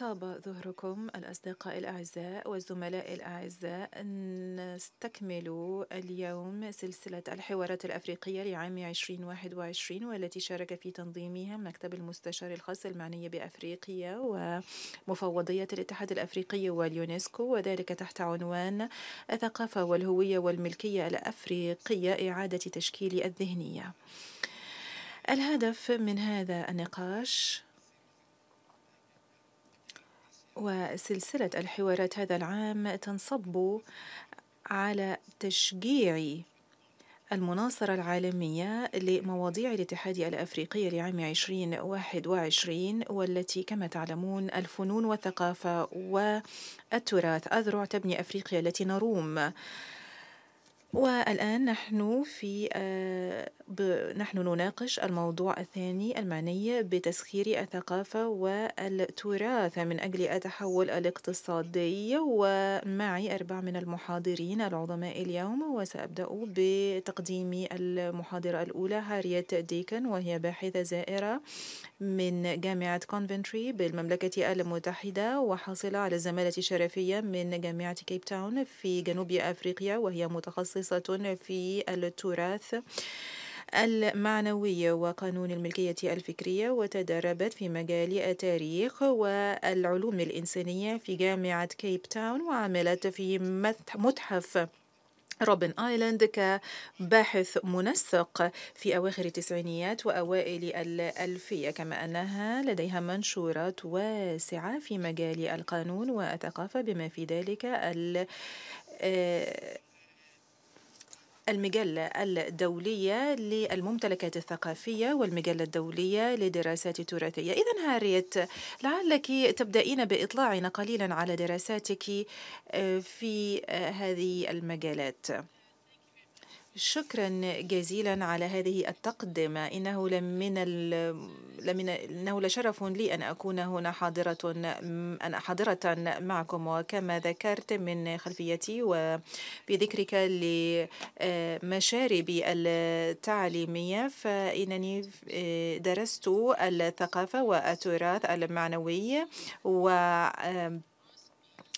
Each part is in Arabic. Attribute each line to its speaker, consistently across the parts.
Speaker 1: طاب ظهركم الأصدقاء الأعزاء والزملاء الأعزاء نستكمل اليوم سلسلة الحوارات الأفريقية لعام 2021 والتي شارك في تنظيمها مكتب المستشار الخاص المعني بأفريقيا ومفوضية الاتحاد الأفريقي واليونسكو وذلك تحت عنوان الثقافة والهوية والملكية الأفريقية إعادة تشكيل الذهنية. الهدف من هذا النقاش وسلسلة الحوارات هذا العام تنصب على تشجيع المناصرة العالمية لمواضيع الاتحاد الأفريقي لعام 2021 والتي كما تعلمون الفنون والثقافة والتراث أذرع تبني أفريقيا التي نروم والآن نحن في آه، نحن نناقش الموضوع الثاني المعني بتسخير الثقافة والتراث من أجل التحول الاقتصادي ومعي أربع من المحاضرين العظماء اليوم وسأبدأ بتقديم المحاضرة الأولى هاريت ديكن وهي باحثة زائرة من جامعة كونفنتري بالمملكة المتحدة وحاصلة على الزمالة الشرفية من جامعة كيب تاون في جنوب أفريقيا وهي متخصصة في التراث المعنوية وقانون الملكية الفكرية وتدربت في مجال التاريخ والعلوم الإنسانية في جامعة كيب تاون وعملت في متحف روبن آيلاند كباحث منسق في أواخر التسعينيات وأوائل الألفية كما أنها لديها منشورات واسعة في مجال القانون والثقافة بما في ذلك ال آه، المجلة الدولية للممتلكات الثقافية والمجلة الدولية للدراسات التراثية إذا هاريت لعلك تبدأين بإطلاعنا قليلا على دراساتك آه، في آه، هذه المجالات شكرا جزيلا على هذه التقدمة إنه لمن لمن إنه لشرف لي أن أكون هنا حاضرة أن حاضرة معكم وكما ذكرت من خلفيتي وفي ذكرك لمشاربي التعليمية فإنني درست الثقافة والتراث المعنوي و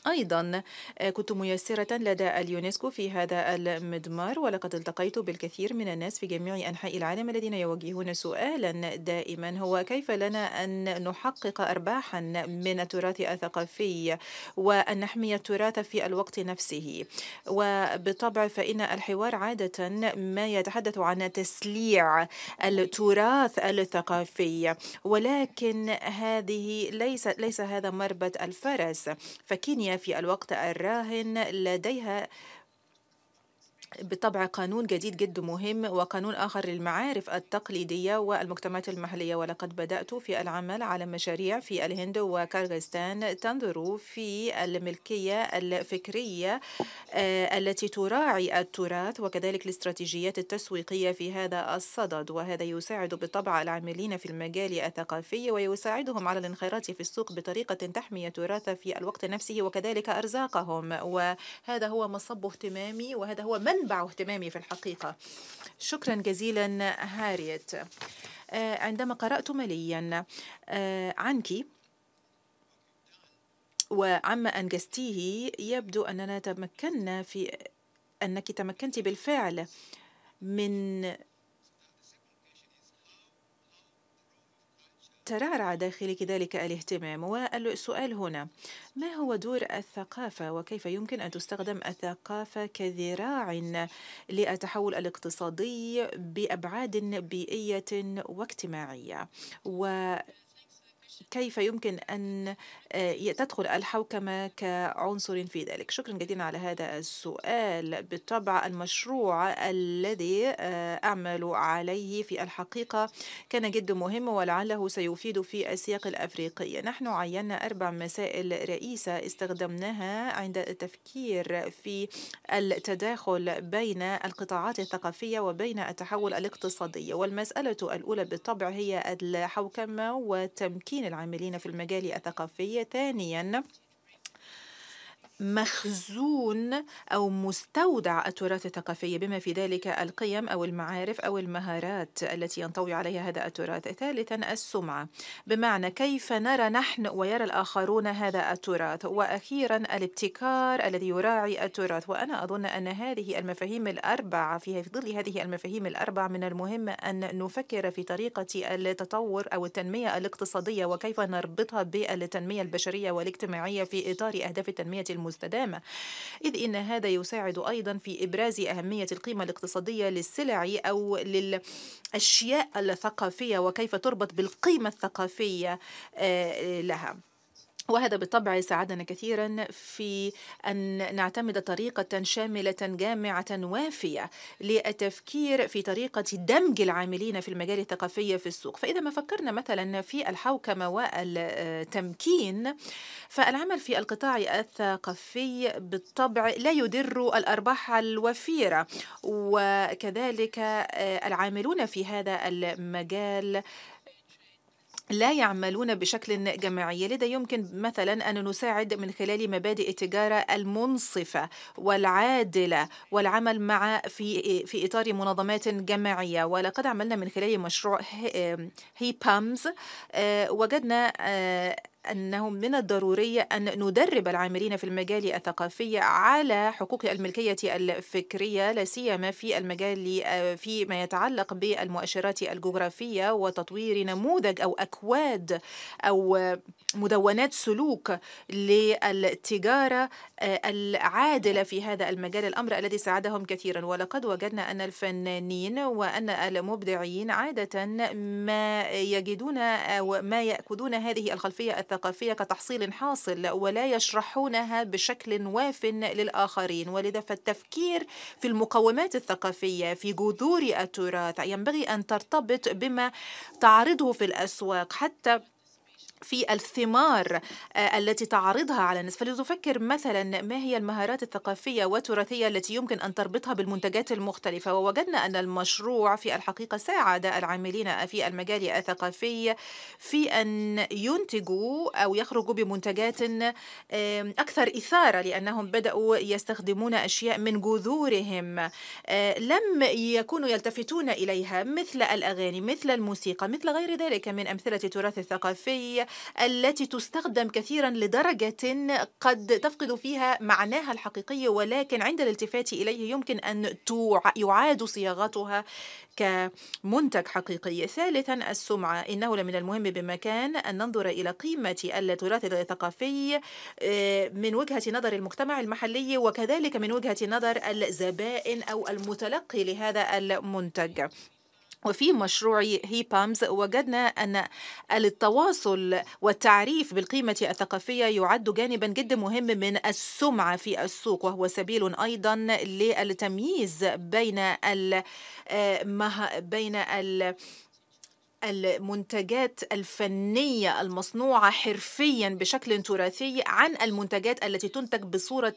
Speaker 1: أيضا آه، كنت ميسرة لدى اليونسكو في هذا المضمار ولقد التقيت بالكثير من الناس في جميع أنحاء العالم الذين يواجهون سؤالا دائما هو كيف لنا أن نحقق أرباحا من التراث الثقافي وأن نحمي التراث في الوقت نفسه وبالطبع فإن الحوار عادة ما يتحدث عن تسليع التراث الثقافي ولكن هذه ليس ليس هذا مربط الفرس فكينيا في الوقت الراهن لديها بالطبع قانون جديد جد مهم وقانون آخر للمعارف التقليدية والمجتمعات المحلية ولقد بدأت في العمل على مشاريع في الهند وكارغستان تنظر في الملكية الفكرية آه، التي تراعي التراث وكذلك الاستراتيجيات التسويقية في هذا الصدد وهذا يساعد بالطبع العاملين في المجال الثقافي ويساعدهم على الانخراط في السوق بطريقة تحمي التراث في الوقت نفسه وكذلك أرزاقهم وهذا هو مصب اهتمامي وهذا هو من منبع اهتمامي في الحقيقة شكرا جزيلا هاريت آه، عندما قرأت مليا آه، عنك وعما أنجزتيه يبدو أننا تمكنا في أنك تمكنت بالفعل من يترعرع داخلك ذلك الاهتمام والسؤال هنا ما هو دور الثقافة وكيف يمكن أن تستخدم الثقافة كذراع للتحول الاقتصادي بأبعاد بيئية واجتماعية و كيف يمكن أن آه، تدخل الحوكمة كعنصر في ذلك شكرا جزيلا على هذا السؤال بالطبع المشروع الذي آه، أعمل عليه في الحقيقة كان جد مهم ولعله سيفيد في السياق الأفريقي نحن عينا أربع مسائل رئيسة استخدمناها عند التفكير في التداخل بين القطاعات الثقافية وبين التحول الاقتصادي والمسألة الأولى بالطبع هي الحوكمة وتمكين العاملين في المجال الثقافي ثانيا مخزون أو مستودع التراث الثقافي بما في ذلك القيم أو المعارف أو المهارات التي ينطوي عليها هذا التراث ثالثا السمعة بمعنى كيف نرى نحن ويرى الآخرون هذا التراث وأخيرا الابتكار الذي يراعي التراث وأنا أظن أن هذه المفاهيم الأربعة في ظل هذه المفاهيم الأربعة من المهم أن نفكر في طريقة التطور أو التنمية الاقتصادية وكيف نربطها بالتنمية البشرية والاجتماعية في إطار أهداف التنمية المزيدة. المستدامة إذ إن هذا يساعد أيضا في إبراز أهمية القيمة الاقتصادية للسلع أو للأشياء الثقافية وكيف تربط بالقيمة الثقافية آه، لها وهذا بالطبع ساعدنا كثيرا في ان نعتمد طريقه شامله جامعه وافيه للتفكير في طريقه دمج العاملين في المجال الثقافي في السوق، فاذا ما فكرنا مثلا في الحوكمه والتمكين فالعمل في القطاع الثقافي بالطبع لا يدر الارباح الوفيره وكذلك آه، العاملون في هذا المجال لا يعملون بشكل جماعي لذا يمكن مثلا أن نساعد من خلال مبادئ التجارة المنصفة والعادلة والعمل مع في في إطار منظمات جماعية ولقد عملنا من خلال مشروع هي بامز وجدنا آه، أنه من الضروري أن ندرب العاملين في المجال الثقافي على حقوق الملكية الفكرية لا سيما في المجال آه، فيما يتعلق بالمؤشرات الجغرافية وتطوير نموذج أو أكواد أو مدونات سلوك للتجارة آه، العادلة في هذا المجال الأمر الذي ساعدهم كثيرا ولقد وجدنا أن الفنانين وأن المبدعين عادة ما يجدون أو آه، ما يأخذون هذه الخلفية الثقافية الثقافية كتحصيل حاصل ولا يشرحونها بشكل واف للآخرين ولذا فالتفكير في المقومات الثقافية في جذور التراث ينبغي أن ترتبط بما تعرضه في الأسواق حتى في الثمار آه، التي تعرضها على الناس فلتفكر مثلا ما هي المهارات الثقافية والتراثية التي يمكن أن تربطها بالمنتجات المختلفة ووجدنا أن المشروع في الحقيقة ساعد العاملين في المجال الثقافي في أن ينتجوا أو يخرجوا بمنتجات أكثر إثارة لأنهم بدأوا يستخدمون أشياء من جذورهم آه، لم يكونوا يلتفتون إليها مثل الأغاني مثل الموسيقى مثل غير ذلك من أمثلة التراث الثقافي التي تستخدم كثيرا لدرجة قد تفقد فيها معناها الحقيقي ولكن عند الالتفات إليه يمكن أن يعاد صياغتها كمنتج حقيقي ثالثا السمعة إنه لمن المهم بمكان أن ننظر إلى قيمة التراث الثقافي آه، من وجهة نظر المجتمع المحلي وكذلك من وجهة نظر الزبائن أو المتلقي لهذا المنتج وفي مشروع هي بامز وجدنا أن التواصل والتعريف بالقيمة الثقافية يعد جانبا جدا مهم من السمعة في السوق وهو سبيل أيضا للتمييز بين آه، بين ال المنتجات الفنية المصنوعة حرفيا بشكل تراثي عن المنتجات التي تنتج بصورة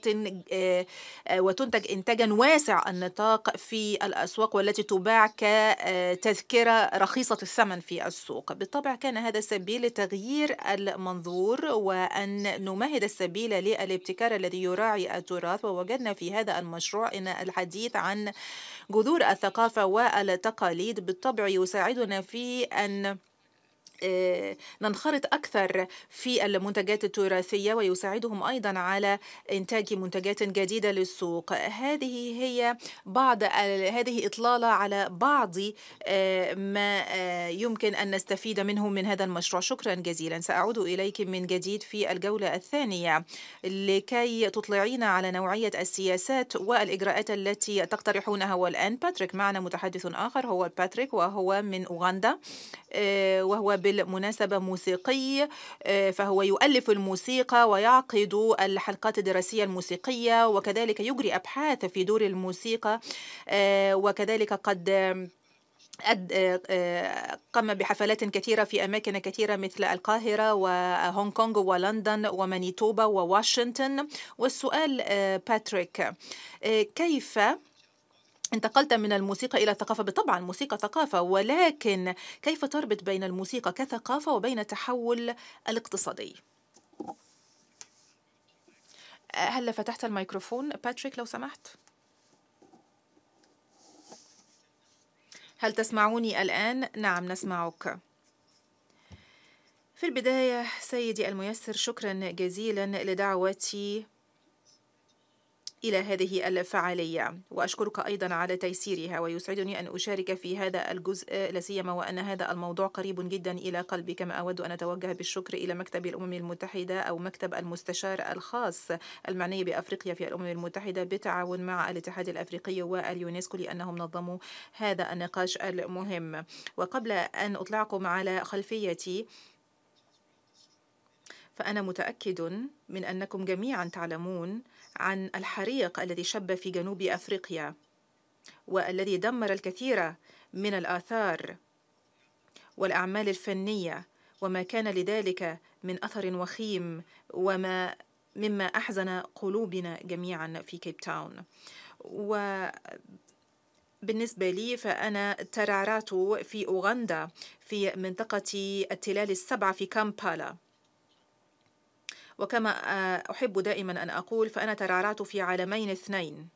Speaker 1: آه، آه، وتنتج إنتاجا واسع النطاق في الأسواق والتي تباع كتذكرة آه، رخيصة الثمن في السوق بالطبع كان هذا سبيل لتغيير المنظور وأن نمهد السبيل للابتكار الذي يراعي التراث ووجدنا في هذا المشروع أن الحديث عن جذور الثقافة والتقاليد بالطبع يساعدنا في أن آه، ننخرط أكثر في المنتجات التراثية ويساعدهم أيضا على إنتاج منتجات جديدة للسوق هذه هي بعض هذه إطلالة على بعض آه، ما آه، يمكن أن نستفيد منه من هذا المشروع شكرا جزيلا سأعود إليك من جديد في الجولة الثانية لكي تطلعينا على نوعية السياسات والإجراءات التي تقترحونها والآن باتريك معنا متحدث آخر هو باتريك وهو من أوغندا آه، وهو بالمناسبة موسيقي آه، فهو يؤلف الموسيقى ويعقد الحلقات الدراسية الموسيقية وكذلك يجري أبحاث في دور الموسيقى آه، وكذلك قد قام بحفلات كثيرة في أماكن كثيرة مثل القاهرة وهونغ كونغ ولندن ومانيتوبا وواشنطن والسؤال باتريك كيف انتقلت من الموسيقى إلى الثقافة بالطبع الموسيقى ثقافة ولكن كيف تربط بين الموسيقى كثقافة وبين التحول الاقتصادي هلا فتحت الميكروفون باتريك لو سمحت هل تسمعوني الآن؟ نعم نسمعك في البداية سيدي الميسر شكرا جزيلا لدعوتي إلى هذه الفعالية وأشكرك أيضا على تيسيرها ويسعدني أن أشارك في هذا الجزء لسيما وأن هذا الموضوع قريب جدا إلى قلبي كما أود أن أتوجه بالشكر إلى مكتب الأمم المتحدة أو مكتب المستشار الخاص المعني بأفريقيا في الأمم المتحدة بالتعاون مع الاتحاد الأفريقي واليونسكو لأنهم نظموا هذا النقاش المهم وقبل أن أطلعكم على خلفيتي فأنا متأكد من أنكم جميعا تعلمون عن الحريق الذي شب في جنوب أفريقيا والذي دمر الكثير من الآثار والأعمال الفنية وما كان لذلك من أثر وخيم وما مما أحزن قلوبنا جميعا في كيب تاون و بالنسبة لي فأنا ترعرعت في أوغندا في منطقة التلال السبعة في كامبالا وكما آه، أحب دائما أن أقول فأنا ترعرعت في عالمين اثنين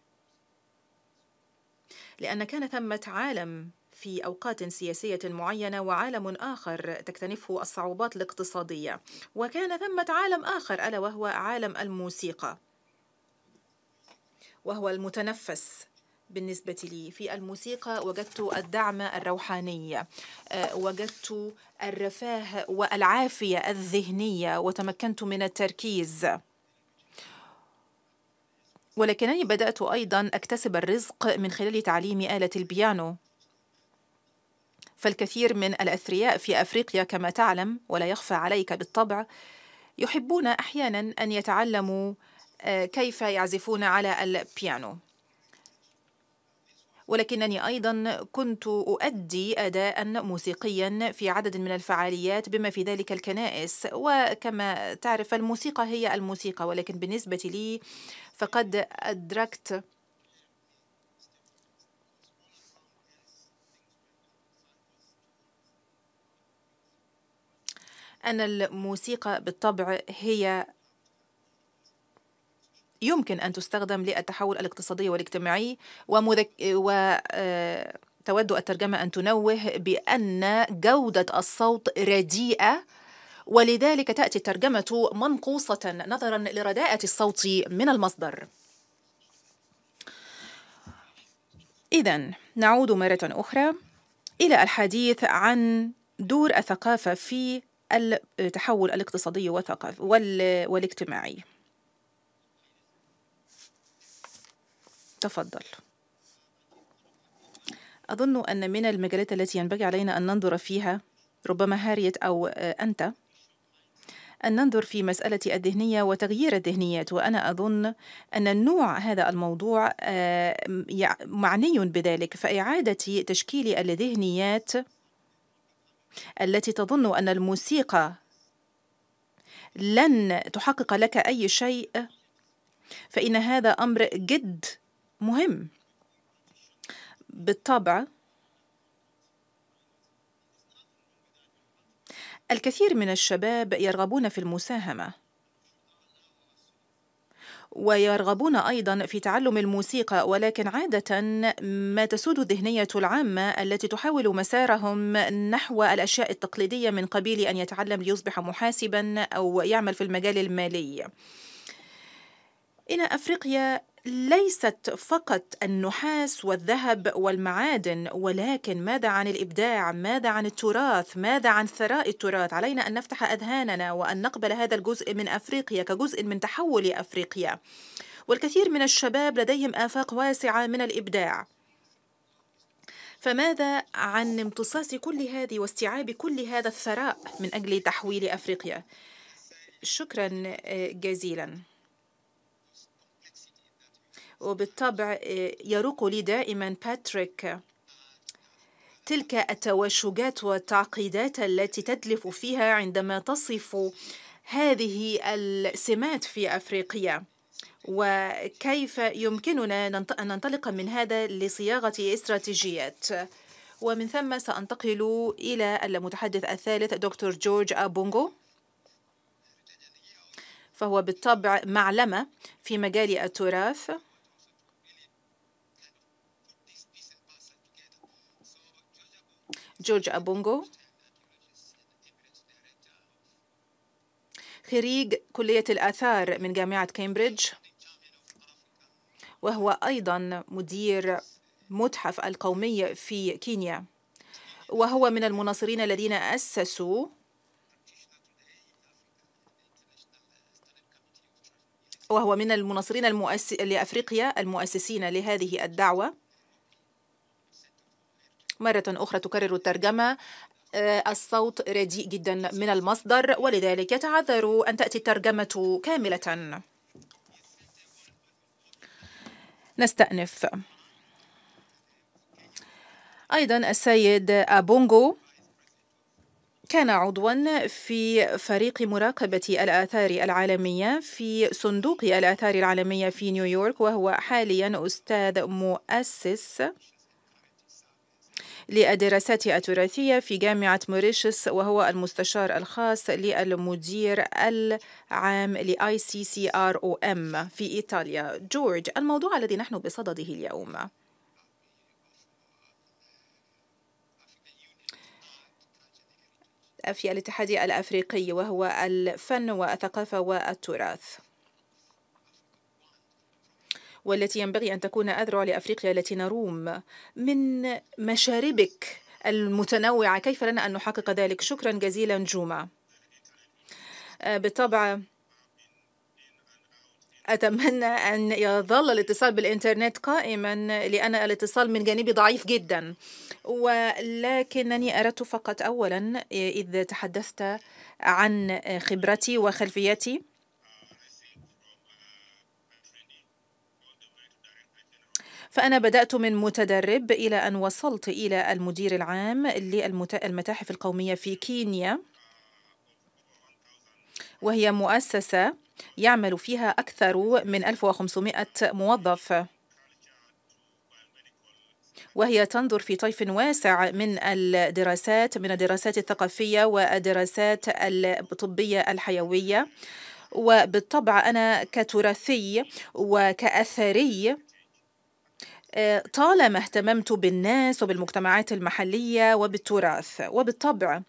Speaker 1: لأن كان ثمة عالم في أوقات سياسية معينة وعالم آخر تكتنفه الصعوبات الاقتصادية وكان ثمة عالم آخر ألا وهو عالم الموسيقى وهو المتنفس بالنسبة لي في الموسيقى وجدت الدعم الروحاني آه، وجدت الرفاه والعافية الذهنية وتمكنت من التركيز ولكنني بدأت أيضا أكتسب الرزق من خلال تعليم آلة البيانو فالكثير من الأثرياء في أفريقيا كما تعلم ولا يخفى عليك بالطبع يحبون أحيانا أن يتعلموا آه، كيف يعزفون على البيانو ولكنني أيضا كنت أؤدي أداء موسيقيا في عدد من الفعاليات بما في ذلك الكنائس وكما تعرف الموسيقى هي الموسيقى ولكن بالنسبة لي فقد أدركت أن الموسيقى بالطبع هي يمكن أن تستخدم للتحول الاقتصادي والاجتماعي ومذك... و... آه، تود الترجمة أن تنوه بأن جودة الصوت رديئة ولذلك تأتي الترجمة منقوصة نظرا لرداءة الصوت من المصدر إذا نعود مرة أخرى إلى الحديث عن دور الثقافة في التحول الاقتصادي والثقافي والاجتماعي تفضل أظن أن من المجالات التي ينبغي علينا أن ننظر فيها ربما هاريت أو آه، أنت أن ننظر في مسألة الذهنية وتغيير الذهنيات وأنا أظن أن النوع هذا الموضوع آه، معني بذلك فإعادة تشكيل الذهنيات التي تظن أن الموسيقى لن تحقق لك أي شيء فإن هذا أمر جد مهم بالطبع الكثير من الشباب يرغبون في المساهمه ويرغبون ايضا في تعلم الموسيقى ولكن عاده ما تسود الذهنيه العامه التي تحاول مسارهم نحو الاشياء التقليديه من قبيل ان يتعلم ليصبح محاسبا او يعمل في المجال المالي إن أفريقيا ليست فقط النحاس والذهب والمعادن ولكن ماذا عن الابداع ماذا عن التراث ماذا عن ثراء التراث علينا ان نفتح اذهاننا وان نقبل هذا الجزء من افريقيا كجزء من تحول افريقيا والكثير من الشباب لديهم افاق واسعه من الابداع فماذا عن امتصاص كل هذه واستيعاب كل هذا الثراء من اجل تحويل افريقيا شكرا آه، جزيلا وبالطبع آه، يروق لي دائما باتريك تلك التواشجات والتعقيدات التي تتلف فيها عندما تصف هذه السمات في أفريقيا وكيف يمكننا أن ننطلق من هذا لصياغة استراتيجيات ومن ثم سأنتقل إلى المتحدث الثالث دكتور جورج أبونغو فهو بالطبع معلمة في مجال التراث جورج أبونغو خريج كلية الآثار من جامعة كامبريدج وهو أيضا مدير متحف القومي في كينيا وهو من المناصرين الذين أسسوا وهو من المناصرين المؤس... لأفريقيا المؤسسين لهذه الدعوة مرة أخرى تكرر الترجمة آه، الصوت رديء جدا من المصدر ولذلك يتعذر أن تأتي الترجمة كاملة نستأنف أيضا السيد أبونغو كان عضوا في فريق مراقبة الآثار العالمية في صندوق الآثار العالمية في نيويورك وهو حاليا أستاذ مؤسس للدراسات التراثية في جامعة موريشيوس وهو المستشار الخاص للمدير العام لآي سي سي آر أو أم في إيطاليا جورج الموضوع الذي نحن بصدده اليوم في الاتحاد الأفريقي وهو الفن والثقافة والتراث والتي ينبغي أن تكون أذرع لأفريقيا التي نروم من مشاربك المتنوعة كيف لنا أن نحقق ذلك شكرا جزيلا جوما آه، بالطبع أتمنى أن يظل الاتصال بالإنترنت قائما لأن الاتصال من جانبي ضعيف جدا ولكنني أردت فقط أولا إذ تحدثت عن خبرتي وخلفيتي فأنا بدأت من متدرب إلى أن وصلت إلى المدير العام للمتاحف القومية في كينيا وهي مؤسسة يعمل فيها أكثر من 1500 موظف وهي تنظر في طيف واسع من الدراسات من الدراسات الثقافية والدراسات الطبية الحيوية وبالطبع أنا كتراثي وكأثري آه، طالما اهتممت بالناس وبالمجتمعات المحلية وبالتراث وبالطبع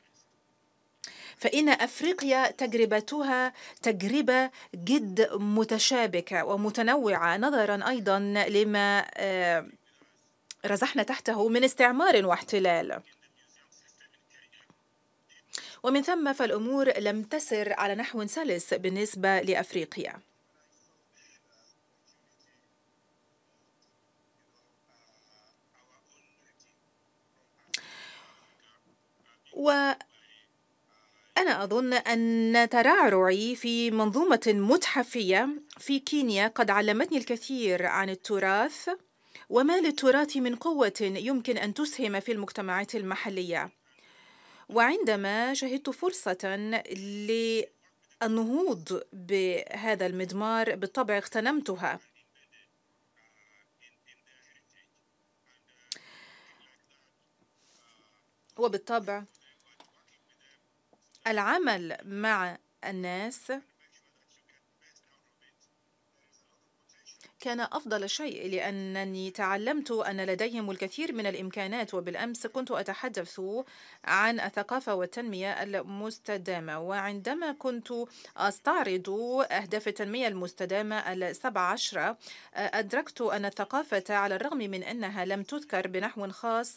Speaker 1: فإن أفريقيا تجربتها تجربة جد متشابكة ومتنوعة نظرا أيضا لما آه، رزحنا تحته من استعمار واحتلال ومن ثم فالأمور لم تسر على نحو سلس بالنسبة لأفريقيا وأنا أظن أن ترعرعي في منظومة متحفية في كينيا قد علمتني الكثير عن التراث وما للتراث من قوة يمكن أن تسهم في المجتمعات المحلية وعندما شهدت فرصة للنهوض بهذا المضمار بالطبع اغتنمتها وبالطبع العمل مع الناس كان أفضل شيء لأنني تعلمت أن لديهم الكثير من الإمكانات وبالأمس كنت أتحدث عن الثقافة والتنمية المستدامة وعندما كنت أستعرض أهداف التنمية المستدامة السبع عشرة أدركت أن الثقافة على الرغم من أنها لم تذكر بنحو خاص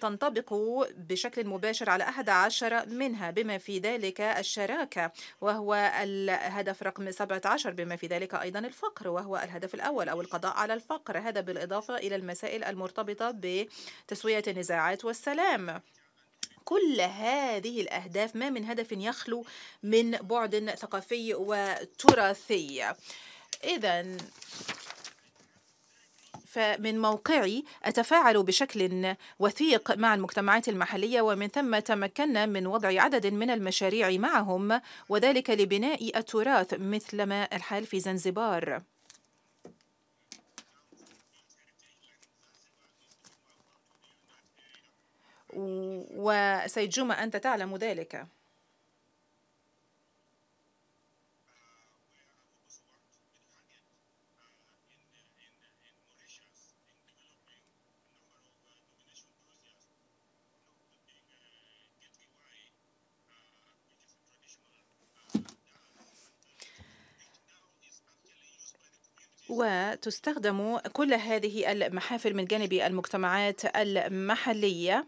Speaker 1: تنطبق بشكل مباشر على أحد عشر منها بما في ذلك الشراكة وهو الهدف رقم 17 بما في ذلك أيضا الفقر وهو الهدف الأول أو القضاء على الفقر هذا بالإضافة إلى المسائل المرتبطة بتسوية النزاعات والسلام كل هذه الأهداف ما من هدف يخلو من بعد ثقافي وتراثي إذا فمن موقعي أتفاعل بشكل وثيق مع المجتمعات المحلية ومن ثم تمكنا من وضع عدد من المشاريع معهم وذلك لبناء التراث مثلما الحال في زنزبار وسيجوما أنت تعلم ذلك وتستخدم كل هذه المحافل من جانب المجتمعات المحليه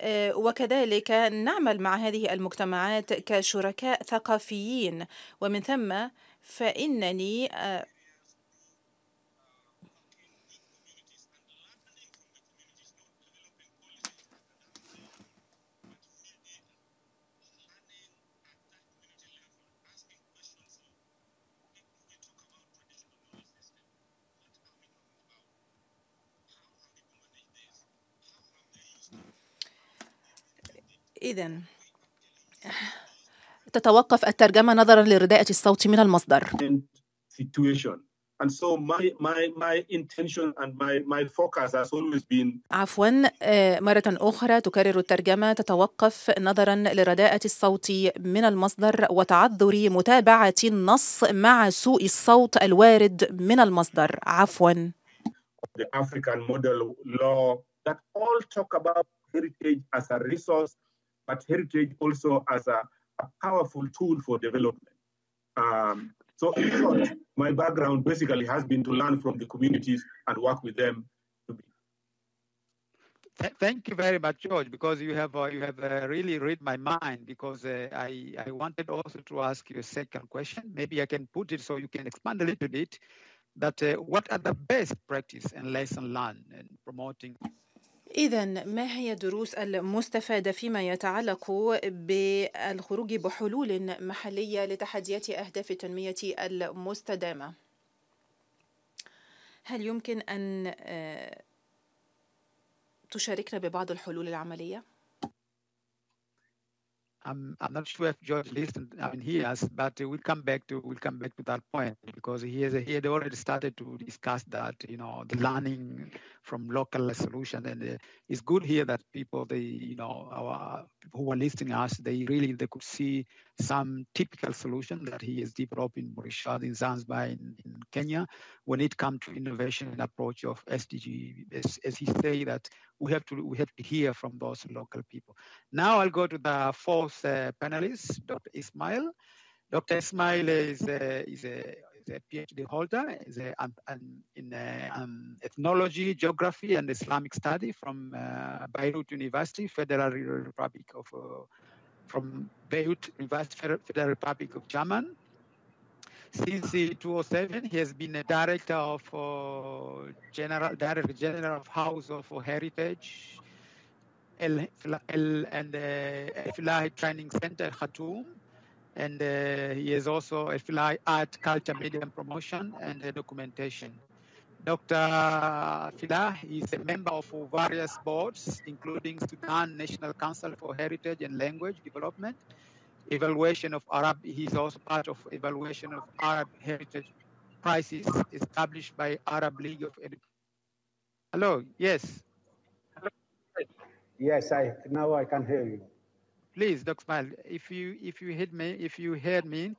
Speaker 1: آه، وكذلك نعمل مع هذه المجتمعات كشركاء ثقافيين ومن ثم فإنني آه، إذا تتوقف الترجمة نظرا لرداءة الصوت من المصدر.
Speaker 2: And so my,
Speaker 3: my, my intention and my, my focus has always been
Speaker 1: عفوا آه، مرة أخرى تكرر الترجمة تتوقف نظرا لرداءة الصوت من المصدر وتعذر متابعة النص مع سوء الصوت الوارد من المصدر عفوا
Speaker 3: The African model law that all talk about heritage as a resource but heritage also as a, a powerful tool for development. Um, so in short, my background basically has been to learn from the communities and work with them thank you very
Speaker 4: much, George, because you have uh, you have uh, really read my mind. Because uh, I I wanted also to ask you a second question. Maybe I can put it so you can expand a little bit. That uh, what are the best practice and lesson learned in promoting
Speaker 1: إذا ما هي الدروس المستفادة فيما يتعلق بالخروج بحلول محلية لتحديات أهداف التنمية المستدامة؟ هل يمكن أن آه، تشاركنا ببعض الحلول العملية؟
Speaker 4: I'm, I'm not sure if George listened. I mean, he has, but we'll come back to we'll come back to that point because he has he had already started to discuss that you know the learning from local solution and uh, it's good here that people they you know our who were listening us, they really they could see some typical solution that he has developed in Mauritius, in Zanzibar, in, in Kenya, when it comes to innovation and approach of SDG. As, as, he say that we have to we have to hear from those local people. Now I'll go to the fourth uh, panelist, Dr. Ismail. Dr. Ismail is a, uh, is a a PhD holder a, um, in um, ethnology, geography, and Islamic study from uh, Beirut University, Federal Republic of, uh, from Beirut University, Federal Republic of German. Since 2007, he has been a director of uh, general, director general of House of Heritage, El, El and uh, Filahi Training Center, Khartoum and uh, he is also a fly art, culture, media promotion and uh, documentation. Dr. Fila is a member of various boards, including Sudan National Council for Heritage and Language Development, evaluation of Arab. He's also part of evaluation of Arab heritage prices established by Arab League of Education. Hello. Yes. Yes, I now I can hear you. please, Doc Smile, if you if you hit me, if you heard me,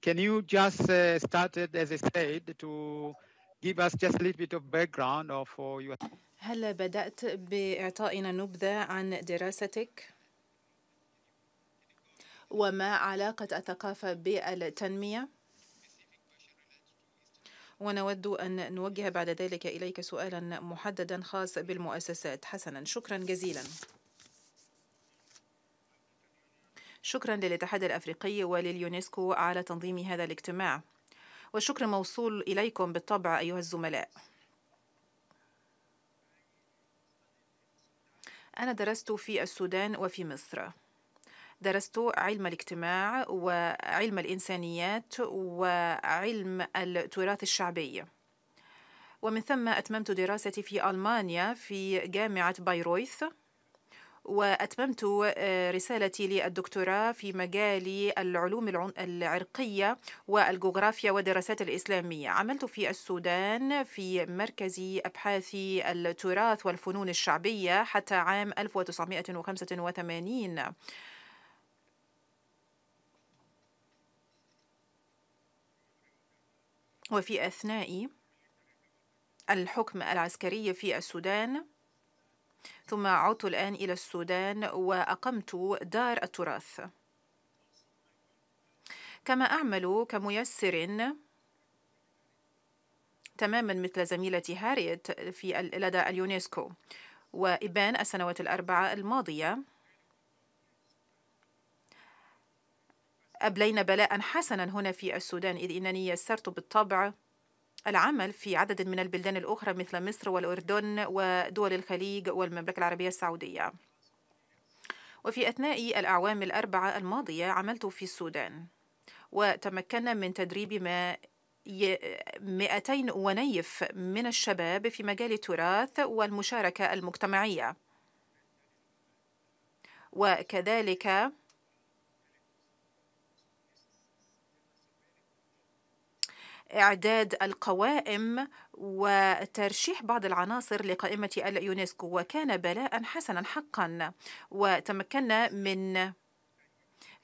Speaker 4: can you just uh, started as I said to give us just a little bit of background of for your.
Speaker 1: هل بدأت بإعطائنا نبذة عن دراستك؟ وما علاقة الثقافة بالتنمية؟ ونود أن نوجه بعد ذلك إليك سؤالا محددا خاص بالمؤسسات حسنا شكرا جزيلا شكرا للاتحاد الأفريقي ولليونسكو على تنظيم هذا الاجتماع والشكر موصول إليكم بالطبع أيها الزملاء أنا درست في السودان وفي مصر درست علم الاجتماع وعلم الإنسانيات وعلم التراث الشعبي ومن ثم أتممت دراستي في ألمانيا في جامعة بايرويث وأتممت آه، رسالتي للدكتوراه في مجال العلوم العرقية والجغرافيا والدراسات الإسلامية عملت في السودان في مركز أبحاث التراث والفنون الشعبية حتى عام 1985 وفي أثناء الحكم العسكري في السودان ثم عدت الآن إلى السودان وأقمت دار التراث كما أعمل كميسر تماما مثل زميلتي هاريت في لدى اليونسكو وإبان السنوات الأربعة الماضية أبلينا بلاء حسنا هنا في السودان إذ إنني يسرت بالطبع العمل في عدد من البلدان الأخرى مثل مصر والأردن ودول الخليج والمملكة العربية السعودية وفي أثناء الأعوام الأربعة الماضية عملت في السودان وتمكنا من تدريب ما 200 ونيف من الشباب في مجال التراث والمشاركة المجتمعية وكذلك إعداد القوائم وترشيح بعض العناصر لقائمة اليونسكو وكان بلاء حسنا حقا وتمكنا من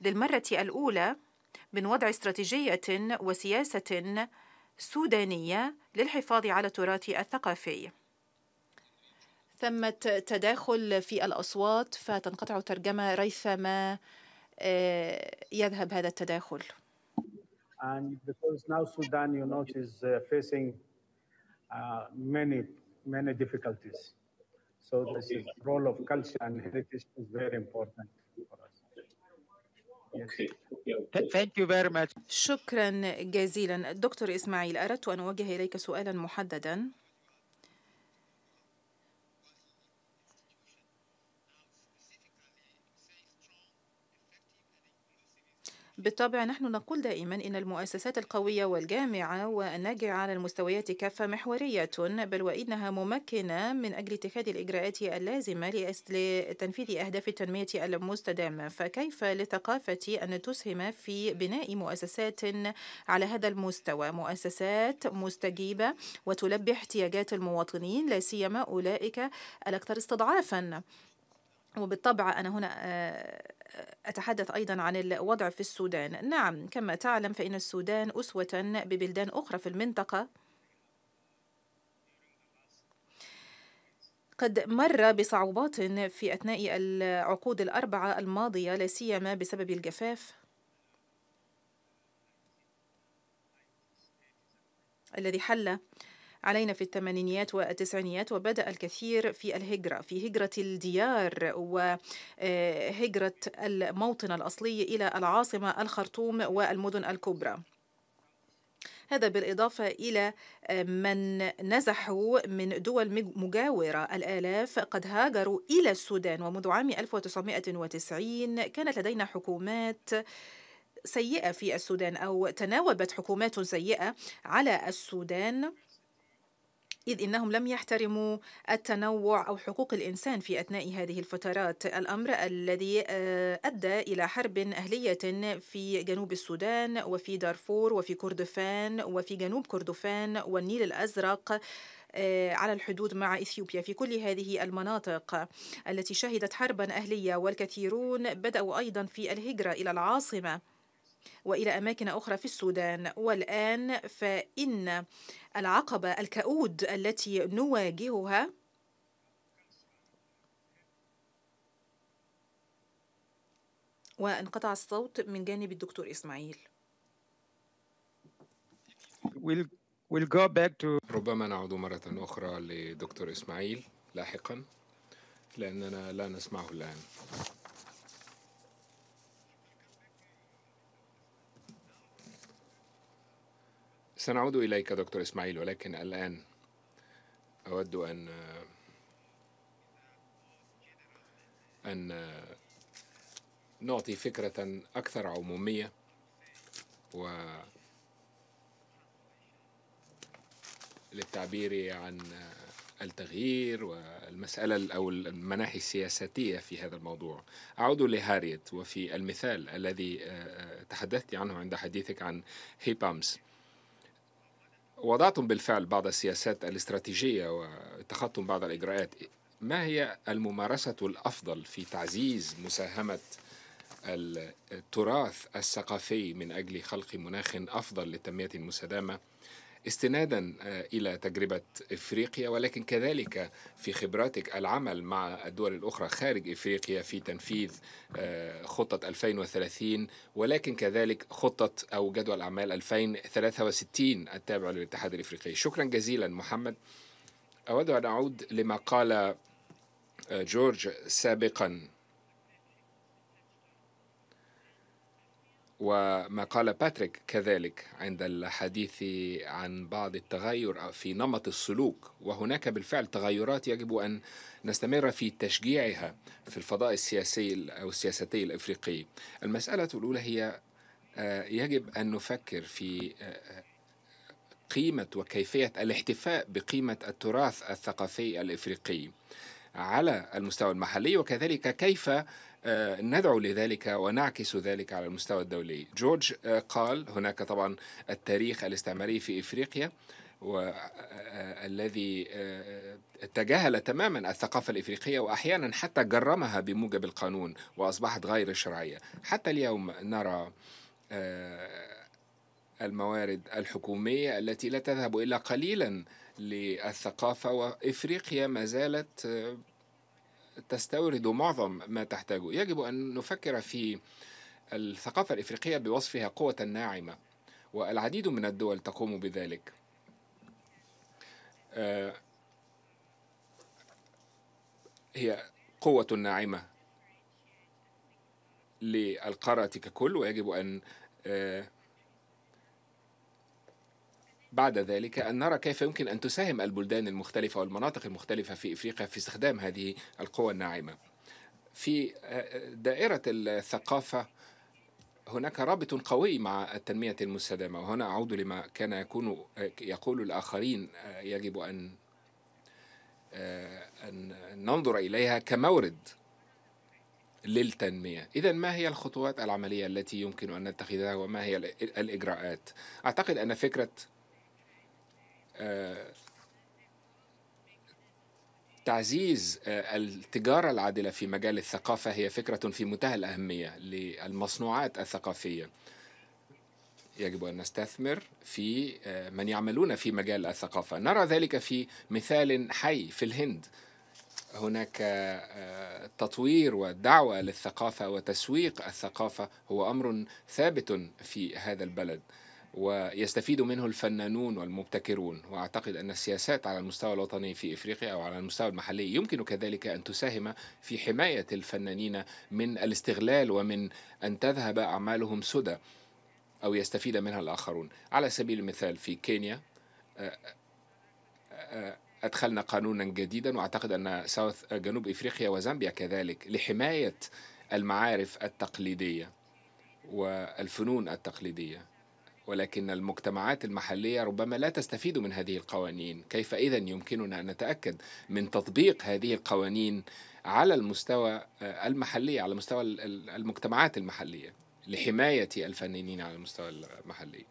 Speaker 1: للمرة الأولى من وضع استراتيجية وسياسة سودانية للحفاظ على التراث الثقافي ثمة تداخل في الأصوات فتنقطع الترجمة ريثما آه، يذهب هذا التداخل
Speaker 4: And because now Sudan, you know, is uh, facing uh, many, many difficulties. So okay. this is role of culture and heritage is very important for us. Okay. Thank you
Speaker 1: very much. شكرا جزيلا دكتور إسماعيل أردت أن أوجه إليك سؤالا محددا بالطبع نحن نقول دائما إن المؤسسات القوية والجامعة والناجعة على المستويات كافة محورية بل وإنها ممكنة من أجل اتخاذ الإجراءات اللازمة لتنفيذ أهداف التنمية المستدامة فكيف لثقافه أن تسهم في بناء مؤسسات على هذا المستوى مؤسسات مستجيبة وتلبي احتياجات المواطنين لا سيما أولئك الأكثر استضعافا وبالطبع أنا هنا آه، آه، أتحدث أيضا عن الوضع في السودان نعم كما تعلم فإن السودان أسوة ببلدان أخرى في المنطقة قد مر بصعوبات في أثناء العقود الأربعة الماضية لا سيما بسبب الجفاف الذي حل علينا في الثمانينيات والتسعينيات وبدأ الكثير في الهجرة في هجرة الديار وهجرة آه، الموطن الأصلي إلى العاصمة الخرطوم والمدن الكبرى هذا بالإضافة إلى آه، من نزحوا من دول مجاورة الآلاف قد هاجروا إلى السودان ومنذ عام 1990 كانت لدينا حكومات سيئة في السودان أو تناوبت حكومات سيئة على السودان إذ إنهم لم يحترموا التنوع أو حقوق الإنسان في أثناء هذه الفترات الأمر الذي آه، أدى إلى حرب أهلية في جنوب السودان وفي دارفور وفي كردفان وفي جنوب كردفان والنيل الأزرق آه، على الحدود مع إثيوبيا في كل هذه المناطق التي شهدت حربا أهلية والكثيرون بدأوا أيضا في الهجرة إلى العاصمة والى اماكن اخرى في السودان والان فان العقبة الكؤود التي نواجهها وانقطع الصوت من جانب الدكتور إسماعيل
Speaker 3: we'll, we'll go back to... ربما نعود مرة أخرى لدكتور إسماعيل لاحقا لأننا لا نسمعه الآن سنعود إليك دكتور إسماعيل ولكن الآن أود أن أن نعطي فكرة أكثر عمومية و للتعبير عن التغيير والمسألة أو المناحي السياساتية في هذا الموضوع أعود لهاريت وفي المثال الذي آه، آه، تحدثت عنه عند حديثك عن هيبامس وضعتم بالفعل بعض السياسات الاستراتيجية واتخذتم بعض الإجراءات ما هي الممارسة الأفضل في تعزيز مساهمة التراث الثقافي من أجل خلق مناخ أفضل للتنمية المستدامة استنادا آه، الى تجربه افريقيا ولكن كذلك في خبراتك العمل مع الدول الاخرى خارج افريقيا في تنفيذ آه، خطه 2030 ولكن كذلك خطه او جدول اعمال 2063 التابع للاتحاد الافريقي شكرا جزيلا محمد اود ان اعود لما قال آه، جورج سابقا وما قال باتريك كذلك عند الحديث عن بعض التغير في نمط السلوك وهناك بالفعل تغيرات يجب ان نستمر في تشجيعها في الفضاء السياسي او السياستي الافريقي. المساله الاولى هي آه، يجب ان نفكر في آه، آه، قيمه وكيفيه الاحتفاء بقيمه التراث الثقافي الافريقي على المستوى المحلي وكذلك كيف آه، ندعو لذلك ونعكس ذلك على المستوى الدولي جورج آه، قال هناك طبعا التاريخ الاستعماري في إفريقيا والذي آه، تجاهل تماما الثقافة الإفريقية وأحيانا حتى جرمها بموجب القانون وأصبحت غير شرعية حتى اليوم نرى الموارد الحكومية التي لا تذهب إلا قليلا للثقافة وإفريقيا ما زالت تستورد معظم ما تحتاجه يجب أن نفكر في الثقافة الإفريقية بوصفها قوة ناعمة والعديد من الدول تقوم بذلك آه، هي قوة ناعمة للقارة ككل ويجب أن آه، بعد ذلك أن نرى كيف يمكن أن تساهم البلدان المختلفة والمناطق المختلفة في إفريقيا في استخدام هذه القوى الناعمة في آه، آه، دائرة الثقافة هناك رابط قوي مع التنمية المستدامة وهنا أعود لما كان يكون آه، يقول الآخرين يجب أن أن ننظر إليها كمورد للتنمية إذا ما هي الخطوات العملية التي يمكن أن نتخذها وما هي الإجراءات أعتقد أن فكرة تعزيز آه، التجارة العادلة في مجال الثقافة هي فكرة في منتهى الأهمية للمصنوعات الثقافية يجب أن نستثمر في آه، من يعملون في مجال الثقافة نرى ذلك في مثال حي في الهند هناك آه، تطوير ودعوة للثقافة وتسويق الثقافة هو أمر ثابت في هذا البلد ويستفيد منه الفنانون والمبتكرون واعتقد ان السياسات على المستوى الوطني في افريقيا او على المستوى المحلي يمكن كذلك ان تساهم في حمايه الفنانين من الاستغلال ومن ان تذهب اعمالهم سدى او يستفيد منها الاخرون على سبيل المثال في كينيا آه، آه، آه، ادخلنا قانونا جديدا واعتقد ان ساوث جنوب افريقيا وزامبيا كذلك لحمايه المعارف التقليديه والفنون التقليديه ولكن المجتمعات المحلية ربما لا تستفيد من هذه القوانين كيف إذا يمكننا أن نتأكد من تطبيق هذه القوانين على المستوى آه، المحلي على مستوى المجتمعات المحلية
Speaker 2: لحماية
Speaker 3: الفنانين على المستوى المحلي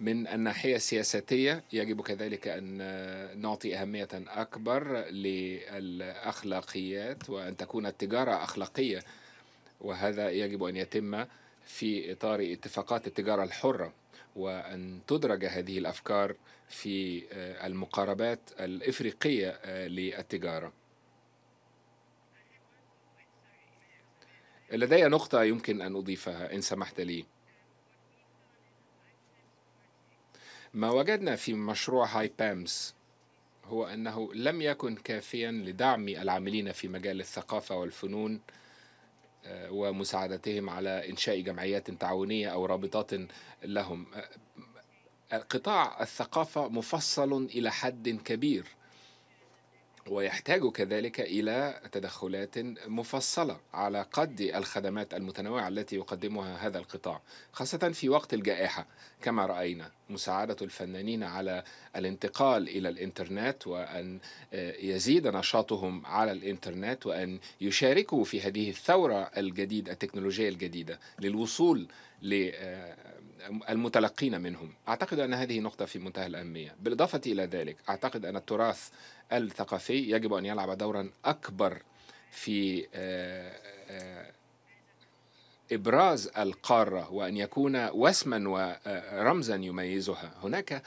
Speaker 3: من الناحية السياساتية يجب كذلك أن نعطي أهمية أكبر للأخلاقيات وأن تكون التجارة أخلاقية وهذا يجب أن يتم في اطار اتفاقات التجاره الحره وان تدرج هذه الافكار في آه، المقاربات الافريقيه آه، للتجاره. لدي نقطه يمكن ان اضيفها ان سمحت لي. ما وجدنا في مشروع هاي بامس هو انه لم يكن كافيا لدعم العاملين في مجال الثقافه والفنون ومساعدتهم على إنشاء جمعيات تعاونية أو رابطات لهم قطاع الثقافة مفصل إلى حد كبير ويحتاج كذلك الى تدخلات مفصله على قد الخدمات المتنوعه التي يقدمها هذا القطاع خاصه في وقت الجائحه كما راينا مساعده الفنانين على الانتقال الى الانترنت وان آه، يزيد نشاطهم على الانترنت وان يشاركوا في هذه الثوره الجديده التكنولوجيه الجديده للوصول ل آه، المتلقين منهم اعتقد ان هذه نقطه في منتهى الاهميه بالاضافه الى ذلك اعتقد ان التراث الثقافي يجب أن يلعب دورا أكبر في آه، آه، إبراز القارة وأن يكون وسما ورمزا يميزها هناك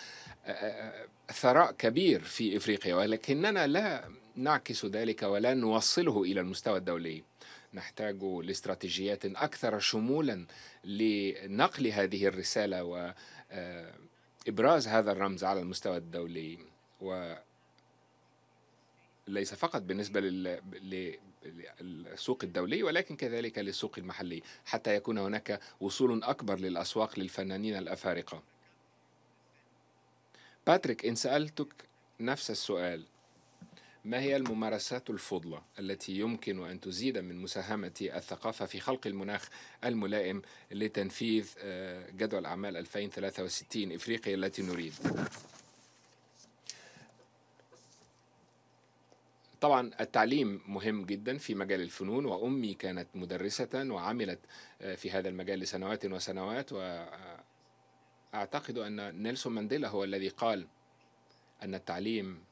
Speaker 3: آه، ثراء كبير في إفريقيا ولكننا لا نعكس ذلك ولا نوصله إلى المستوى الدولي نحتاج لاستراتيجيات أكثر شمولا لنقل هذه الرسالة وإبراز هذا الرمز على المستوى الدولي و ليس فقط بالنسبة للسوق الدولي ولكن كذلك للسوق المحلي حتى يكون هناك وصول أكبر للأسواق للفنانين الأفارقة باتريك إن سألتك نفس السؤال ما هي الممارسات الفضلى التي يمكن أن تزيد من مساهمة الثقافة في خلق المناخ الملائم لتنفيذ آه، جدول أعمال 2063 إفريقيا التي نريد؟ طبعا التعليم مهم جدا في مجال الفنون وأمي كانت مدرسة وعملت آه، في هذا المجال لسنوات وسنوات وأعتقد آه، أن نيلسون مانديلا هو الذي قال أن التعليم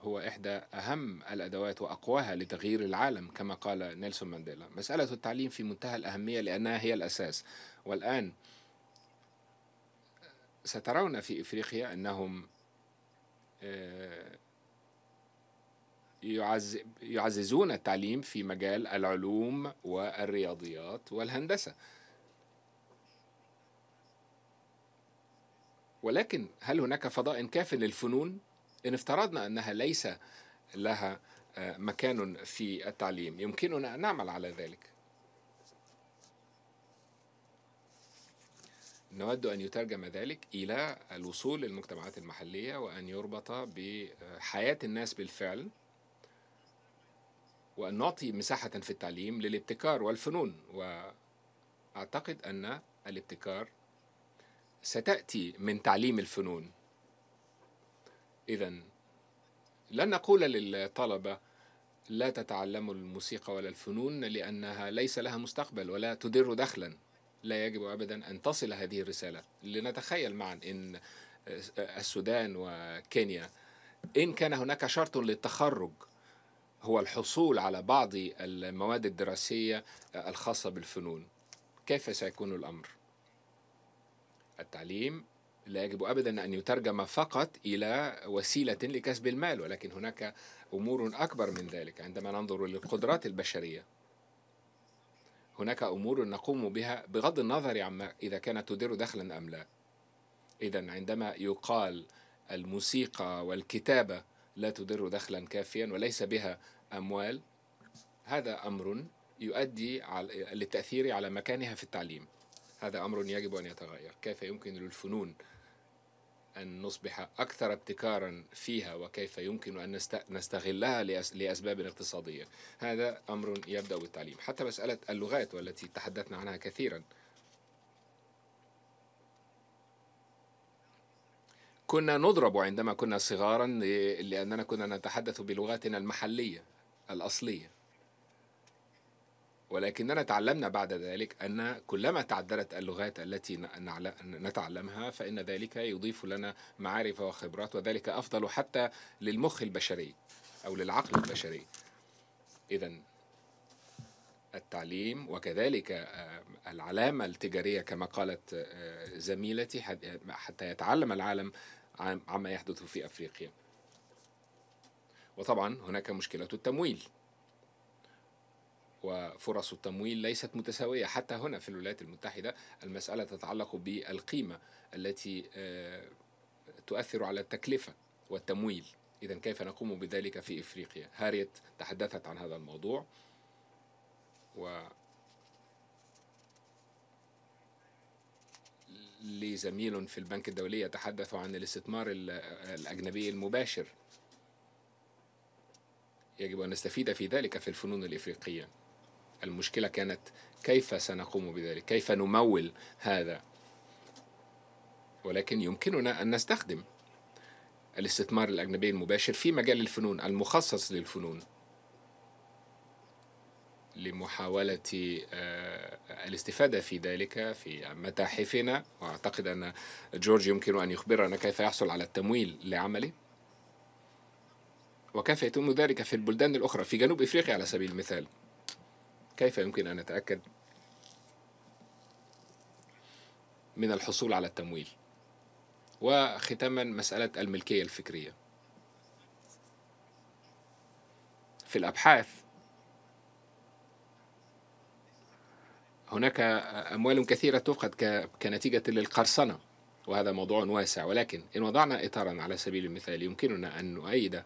Speaker 3: هو إحدى أهم الأدوات وأقواها لتغيير العالم كما قال نيلسون مانديلا مسألة التعليم في منتهى الأهمية لأنها هي الأساس والآن سترون في إفريقيا أنهم آه، يعز يعززون التعليم في مجال العلوم والرياضيات والهندسة ولكن هل هناك فضاء كاف للفنون إن افترضنا أنها ليس لها آه، مكان في التعليم يمكننا أن نعمل على ذلك نود أن يترجم ذلك إلى الوصول للمجتمعات المحلية وأن يربط بحياة الناس بالفعل وأن نعطي مساحة في التعليم للابتكار والفنون وأعتقد أن الابتكار ستأتي من تعليم الفنون إذا لن نقول للطلبة لا تتعلموا الموسيقى ولا الفنون لأنها ليس لها مستقبل ولا تدر دخلا لا يجب أبدا أن تصل هذه الرسالة لنتخيل معا إن السودان وكينيا إن كان هناك شرط للتخرج هو الحصول على بعض المواد الدراسية الخاصة بالفنون كيف سيكون الأمر؟ التعليم لا يجب ابدا ان يترجم فقط الى وسيله لكسب المال ولكن هناك امور اكبر من ذلك عندما ننظر للقدرات البشريه هناك امور نقوم بها بغض النظر عما اذا كانت تدر دخلا ام لا اذا عندما يقال الموسيقى والكتابه لا تدر دخلا كافيا وليس بها أموال هذا أمر يؤدي للتأثير على مكانها في التعليم هذا أمر يجب أن يتغير كيف يمكن للفنون أن نصبح أكثر ابتكارا فيها وكيف يمكن أن نستغلها لأسباب اقتصادية هذا أمر يبدأ بالتعليم حتى مسألة اللغات والتي تحدثنا عنها كثيرا كنا نضرب عندما كنا صغارا لأننا كنا نتحدث بلغاتنا المحلية الأصلية ولكننا تعلمنا بعد ذلك أن كلما تعدلت اللغات التي نتعلمها فإن ذلك يضيف لنا معارف وخبرات وذلك أفضل حتى للمخ البشري أو للعقل البشري إذا التعليم وكذلك آه، العلامة التجارية كما قالت آه، زميلتي حتى يتعلم العالم عما يحدث في أفريقيا وطبعا هناك مشكلة التمويل وفرص التمويل ليست متساوية حتى هنا في الولايات المتحدة المسألة تتعلق بالقيمة التي آه، تؤثر على التكلفة والتمويل إذا كيف نقوم بذلك في إفريقيا هاريت تحدثت عن هذا الموضوع و لي زميل في البنك الدولي يتحدث عن الاستثمار الأجنبي المباشر يجب أن نستفيد في ذلك في الفنون الإفريقية المشكلة كانت كيف سنقوم بذلك كيف نمول هذا ولكن يمكننا أن نستخدم الاستثمار الأجنبي المباشر في مجال الفنون المخصص للفنون لمحاولة آه، الاستفادة في ذلك في متاحفنا وأعتقد أن جورج يمكن أن يخبرنا كيف يحصل على التمويل لعمله وكيف يتم ذلك في البلدان الأخرى في جنوب إفريقيا على سبيل المثال كيف يمكن أن نتأكد من الحصول على التمويل وختاما مسألة الملكية الفكرية في الأبحاث هناك أموال كثيرة تفقد كنتيجة للقرصنة وهذا موضوع واسع ولكن إن وضعنا إطارا على سبيل المثال يمكننا أن نؤيد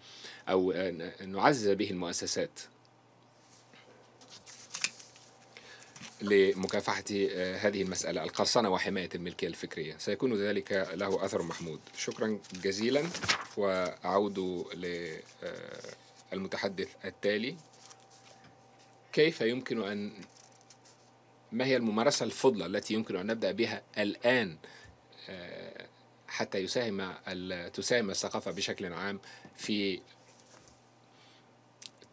Speaker 3: أو نعزز به المؤسسات لمكافحة آه، هذه المسألة القرصنة وحماية الملكية الفكرية سيكون ذلك له أثر محمود شكرا جزيلا وأعود للمتحدث آه، التالي كيف يمكن أن ما هي الممارسة الفضلى التي يمكن أن نبدأ بها الآن آه، حتى يساهم تساهم الثقافة بشكل عام في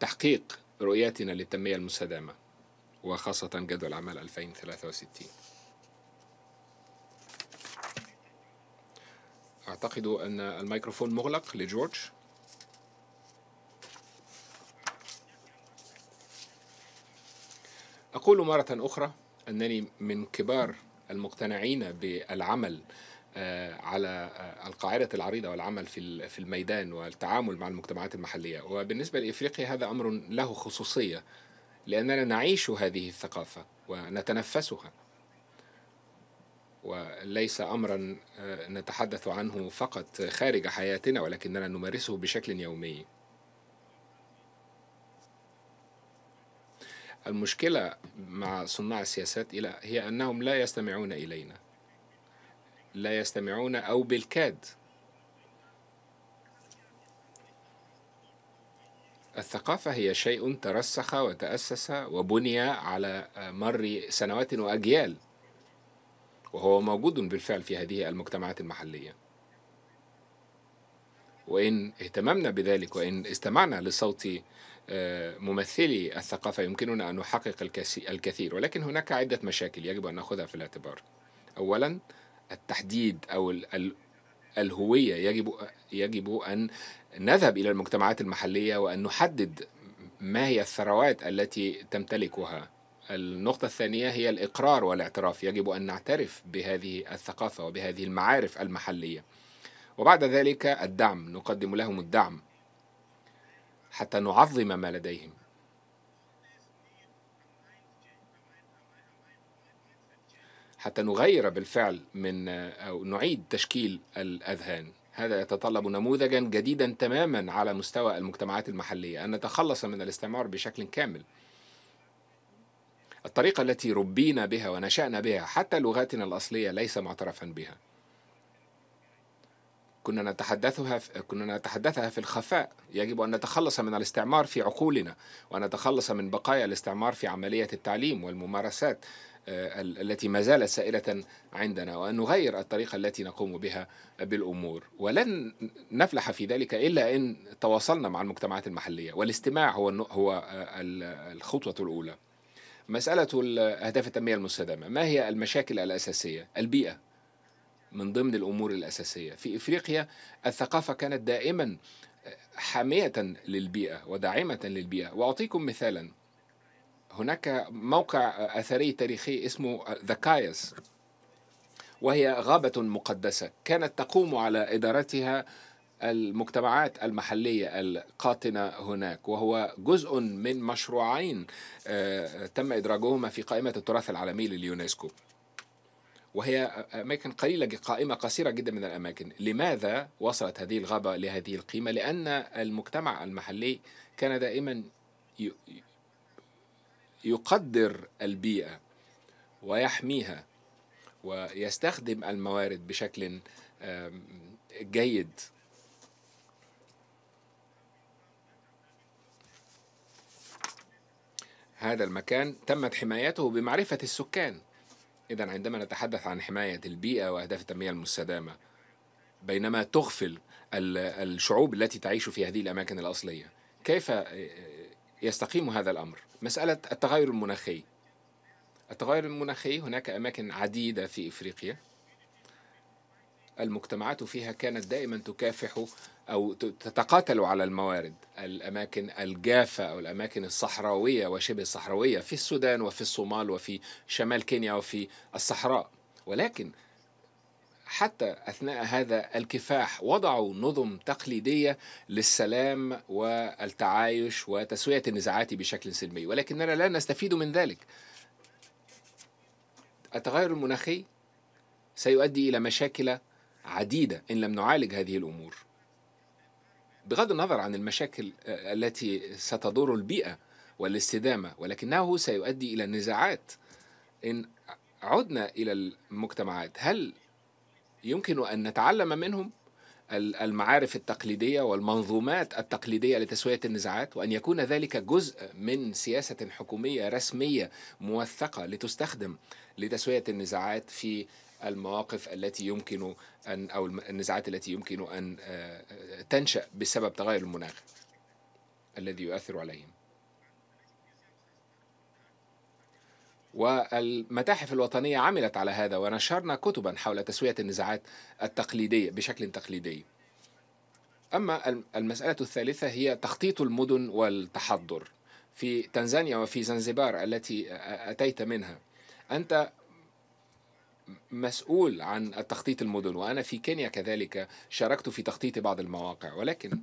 Speaker 3: تحقيق رؤيتنا للتنمية المستدامة وخاصة جدول عمل 2063 أعتقد أن الميكروفون مغلق لجورج أقول مرة أخرى أنني من كبار المقتنعين بالعمل آه، على آه، القاعدة العريضة والعمل في في الميدان والتعامل مع المجتمعات المحلية وبالنسبة لإفريقيا هذا أمر له خصوصية لأننا نعيش هذه الثقافة ونتنفسها وليس أمرا آه، نتحدث عنه فقط خارج حياتنا ولكننا نمارسه بشكل يومي المشكلة مع صناع السياسات إلى هي أنهم لا يستمعون إلينا لا يستمعون أو بالكاد الثقافة هي شيء ترسخ وتأسس وبني على مر سنوات وأجيال وهو موجود بالفعل في هذه المجتمعات المحلية وإن اهتممنا بذلك وإن استمعنا لصوت آه، ممثلي الثقافة يمكننا أن نحقق الكثير ولكن هناك عدة مشاكل يجب أن نأخذها في الاعتبار أولا التحديد أو الهوية يجب يجب أن نذهب إلى المجتمعات المحلية وأن نحدد ما هي الثروات التي تمتلكها النقطة الثانية هي الإقرار والاعتراف يجب أن نعترف بهذه الثقافة وبهذه المعارف المحلية وبعد ذلك الدعم نقدم لهم الدعم حتى نعظم ما لديهم حتى نغير بالفعل من او نعيد تشكيل الاذهان هذا يتطلب نموذجا جديدا تماما على مستوى المجتمعات المحليه ان نتخلص من الاستعمار بشكل كامل الطريقه التي ربينا بها ونشانا بها حتى لغاتنا الاصليه ليس معترفا بها كنا نتحدثها في كنا نتحدثها في الخفاء يجب أن نتخلص من الاستعمار في عقولنا وأن نتخلص من بقايا الاستعمار في عملية التعليم والممارسات آه، التي ما زالت سائلة عندنا وأن نغير الطريقة التي نقوم بها بالأمور ولن نفلح في ذلك إلا إن تواصلنا مع المجتمعات المحلية والاستماع هو هو آه، الخطوة الأولى مسألة أهداف التنمية المستدامة ما هي المشاكل الأساسية البيئة من ضمن الامور الاساسيه في افريقيا الثقافه كانت دائما آه، حاميه للبيئه وداعمه للبيئه واعطيكم مثالا هناك موقع آه، اثري تاريخي اسمه كايس آه، وهي غابه مقدسه كانت تقوم على ادارتها المجتمعات المحلية القاطنة هناك وهو جزء من مشروعين تم إدراجهما في قائمة التراث العالمي لليونسكو وهي أماكن قليلة قائمة قصيرة جدا من الأماكن لماذا وصلت هذه الغابة لهذه القيمة لأن المجتمع المحلي كان دائما يقدر البيئة ويحميها ويستخدم الموارد بشكل جيد هذا المكان تمت حمايته بمعرفة السكان إذا عندما نتحدث عن حماية البيئة وأهداف التنمية المستدامة بينما تغفل الشعوب التي تعيش في هذه الأماكن الأصلية كيف آه، آه، يستقيم هذا الأمر؟ مسألة التغير المناخي التغير المناخي هناك أماكن عديدة في إفريقيا المجتمعات فيها كانت دائما تكافح أو تتقاتل على الموارد الأماكن الجافة أو الأماكن الصحراوية وشبه الصحراوية في السودان وفي الصومال وفي شمال كينيا وفي الصحراء ولكن حتى اثناء هذا الكفاح وضعوا نظم تقليديه للسلام والتعايش وتسويه النزاعات بشكل سلمي، ولكننا لا نستفيد من ذلك. التغير المناخي سيؤدي الى مشاكل عديده ان لم نعالج هذه الامور. بغض النظر عن المشاكل آه، التي ستضر البيئة والاستدامة ولكنه سيؤدي إلى نزاعات إن عدنا إلى المجتمعات هل يمكن أن نتعلم منهم المعارف التقليدية والمنظومات التقليدية لتسوية النزاعات وأن يكون ذلك جزء من سياسة حكومية رسمية موثقة لتستخدم لتسوية النزاعات في المواقف التي يمكن أن أو النزاعات التي يمكن أن آه، آه، تنشأ بسبب تغير المناخ الذي يؤثر عليهم والمتاحف الوطنية عملت على هذا ونشرنا كتبا حول تسوية النزاعات التقليدية بشكل تقليدي أما المسألة الثالثة هي تخطيط المدن والتحضر في تنزانيا وفي زنزبار التي أتيت منها أنت مسؤول عن التخطيط المدن وأنا في كينيا كذلك شاركت في تخطيط بعض المواقع ولكن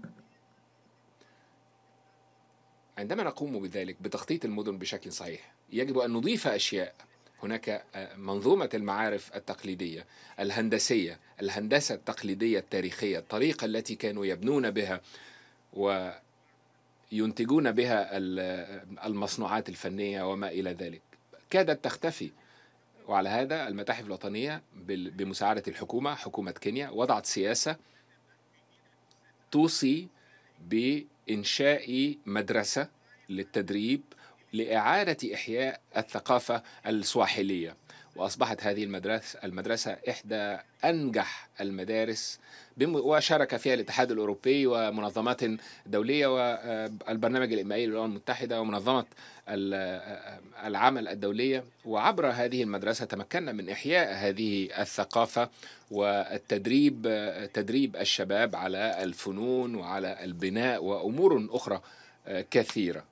Speaker 3: عندما نقوم بذلك بتخطيط المدن بشكل صحيح يجب أن نضيف أشياء هناك آه، منظومة المعارف التقليدية الهندسية الهندسة التقليدية التاريخية الطريقة التي كانوا يبنون بها وينتجون بها آه، المصنوعات الفنية وما إلى ذلك كادت تختفي وعلى هذا المتاحف الوطنية بمساعدة الحكومة حكومة كينيا وضعت سياسة توصي بإنشاء مدرسة للتدريب لإعادة إحياء الثقافة السواحلية وأصبحت هذه المدرسة المدرسة إحدى أنجح المدارس وشارك فيها الاتحاد الأوروبي ومنظمات دولية والبرنامج آه، الامائي للأمم المتحدة ومنظمة آه، العمل الدولية وعبر هذه المدرسة تمكنا من إحياء هذه الثقافة والتدريب آه، تدريب الشباب على الفنون وعلى البناء وأمور أخرى كثيرة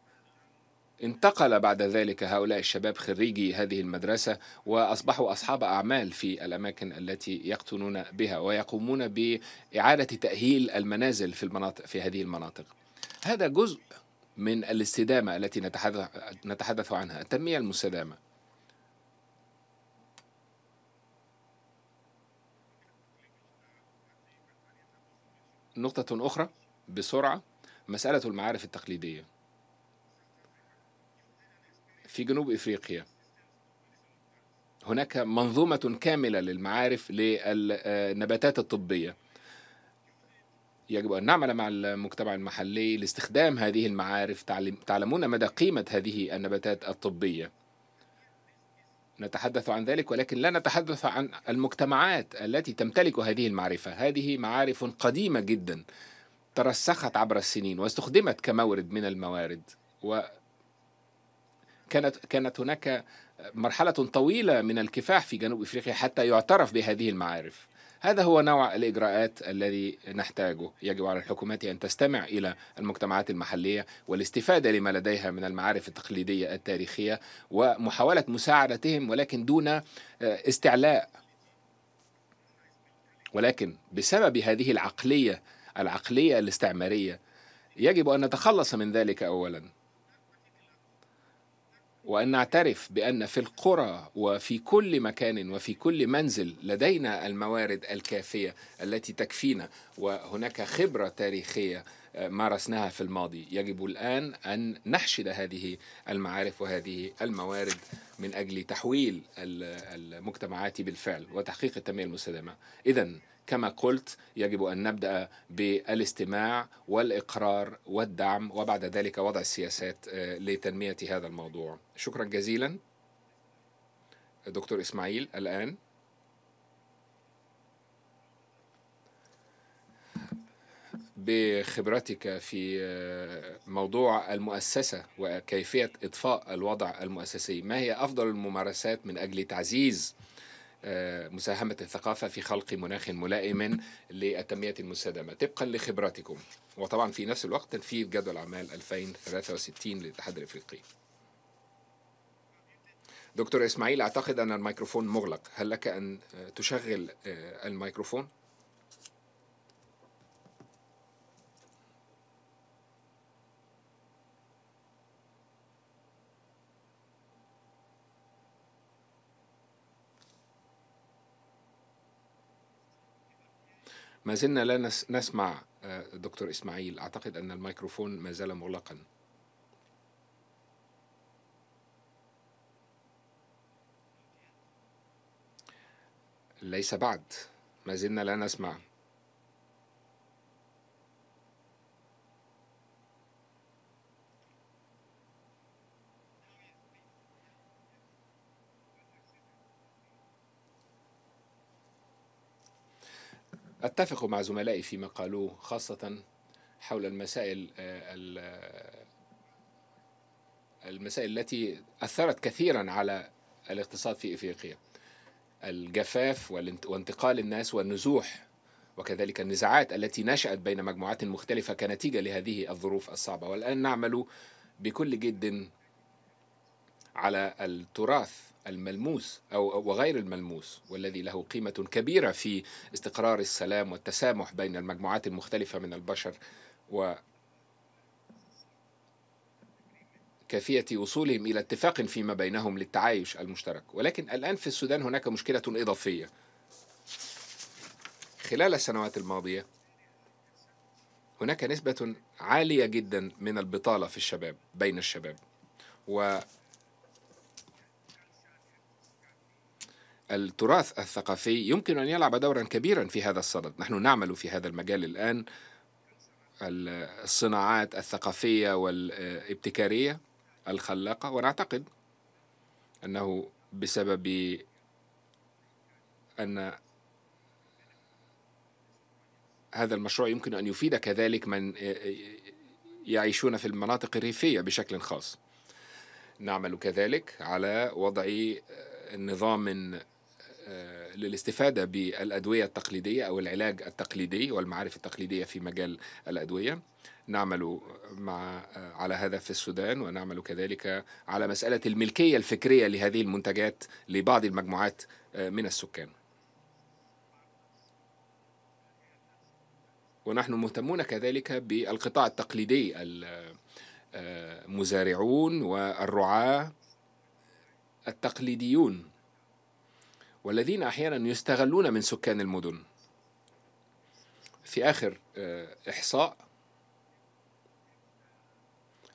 Speaker 3: انتقل بعد ذلك هؤلاء الشباب خريجي هذه المدرسة وأصبحوا أصحاب أعمال في الأماكن التي يقطنون بها ويقومون بإعادة تأهيل المنازل في المناطق في هذه المناطق. هذا جزء من الاستدامة التي نتحدث عنها، التنمية المستدامة. نقطة أخرى بسرعة مسألة المعارف التقليدية. في جنوب افريقيا هناك منظومه كامله للمعارف للنباتات الطبيه يجب أن نعمل مع المجتمع المحلي لاستخدام هذه المعارف تعلمون مدى قيمة هذه النباتات الطبية نتحدث عن ذلك ولكن لا نتحدث عن المجتمعات التي تمتلك هذه المعرفة هذه معارف قديمة جدا ترسخت عبر السنين واستخدمت كمورد من الموارد و كانت كانت هناك مرحلة طويلة من الكفاح في جنوب افريقيا حتى يعترف بهذه المعارف. هذا هو نوع الإجراءات الذي نحتاجه يجب على الحكومات أن تستمع إلى المجتمعات المحلية والاستفادة لما لديها من المعارف التقليدية التاريخية ومحاولة مساعدتهم ولكن دون آه، استعلاء ولكن بسبب هذه العقلية العقلية الاستعمارية يجب أن نتخلص من ذلك أولاً وأن نعترف بأن في القرى وفي كل مكان وفي كل منزل لدينا الموارد الكافية التي تكفينا وهناك خبرة تاريخية آه، مارسناها في الماضي يجب الآن أن نحشد هذه المعارف وهذه الموارد من أجل تحويل المجتمعات بالفعل وتحقيق التنمية المستدامة إذا كما قلت يجب أن نبدأ بالاستماع والإقرار والدعم وبعد ذلك وضع السياسات آه، لتنمية هذا الموضوع شكرا جزيلا دكتور إسماعيل الآن بخبرتك في آه، موضوع المؤسسة وكيفية إطفاء الوضع المؤسسي ما هي أفضل الممارسات من أجل تعزيز مساهمة الثقافة في خلق مناخ ملائم للتنمية المستدامة طبقا لخبراتكم وطبعا في نفس الوقت تنفيذ جدول أعمال 2063 للاتحاد الإفريقي دكتور إسماعيل أعتقد أن الميكروفون مغلق هل لك أن تشغل آه، الميكروفون؟ ما زلنا لا نسمع آه، دكتور إسماعيل أعتقد أن الميكروفون ما زال مغلقا ليس بعد ما زلنا لا نسمع أتفق مع زملائي فيما قالوه خاصة حول المسائل آه، آه، المسائل التي أثرت كثيرا على الاقتصاد في إفريقيا الجفاف وانتقال الناس والنزوح وكذلك النزاعات التي نشأت بين مجموعات مختلفة كنتيجة لهذه الظروف الصعبة والآن نعمل بكل جد على التراث الملموس او وغير الملموس والذي له قيمه كبيره في استقرار السلام والتسامح بين المجموعات المختلفه من البشر و كيفية وصولهم إلى اتفاق فيما بينهم للتعايش المشترك ولكن الآن في السودان هناك مشكلة إضافية خلال السنوات الماضية هناك نسبة عالية جدا من البطالة في الشباب بين الشباب و التراث الثقافي يمكن ان يلعب دورا كبيرا في هذا الصدد نحن نعمل في هذا المجال الان الصناعات الثقافيه والابتكاريه الخلاقه ونعتقد انه بسبب ان هذا المشروع يمكن ان يفيد كذلك من يعيشون في المناطق الريفيه بشكل خاص نعمل كذلك على وضع نظام آه، للاستفاده بالادويه التقليديه او العلاج التقليدي والمعارف التقليديه في مجال الادويه نعمل مع آه، على هذا في السودان ونعمل كذلك على مساله الملكيه الفكريه لهذه المنتجات لبعض المجموعات آه، من السكان ونحن مهتمون كذلك بالقطاع التقليدي المزارعون والرعاه التقليديون والذين أحيانا يستغلون من سكان المدن في آخر آه، إحصاء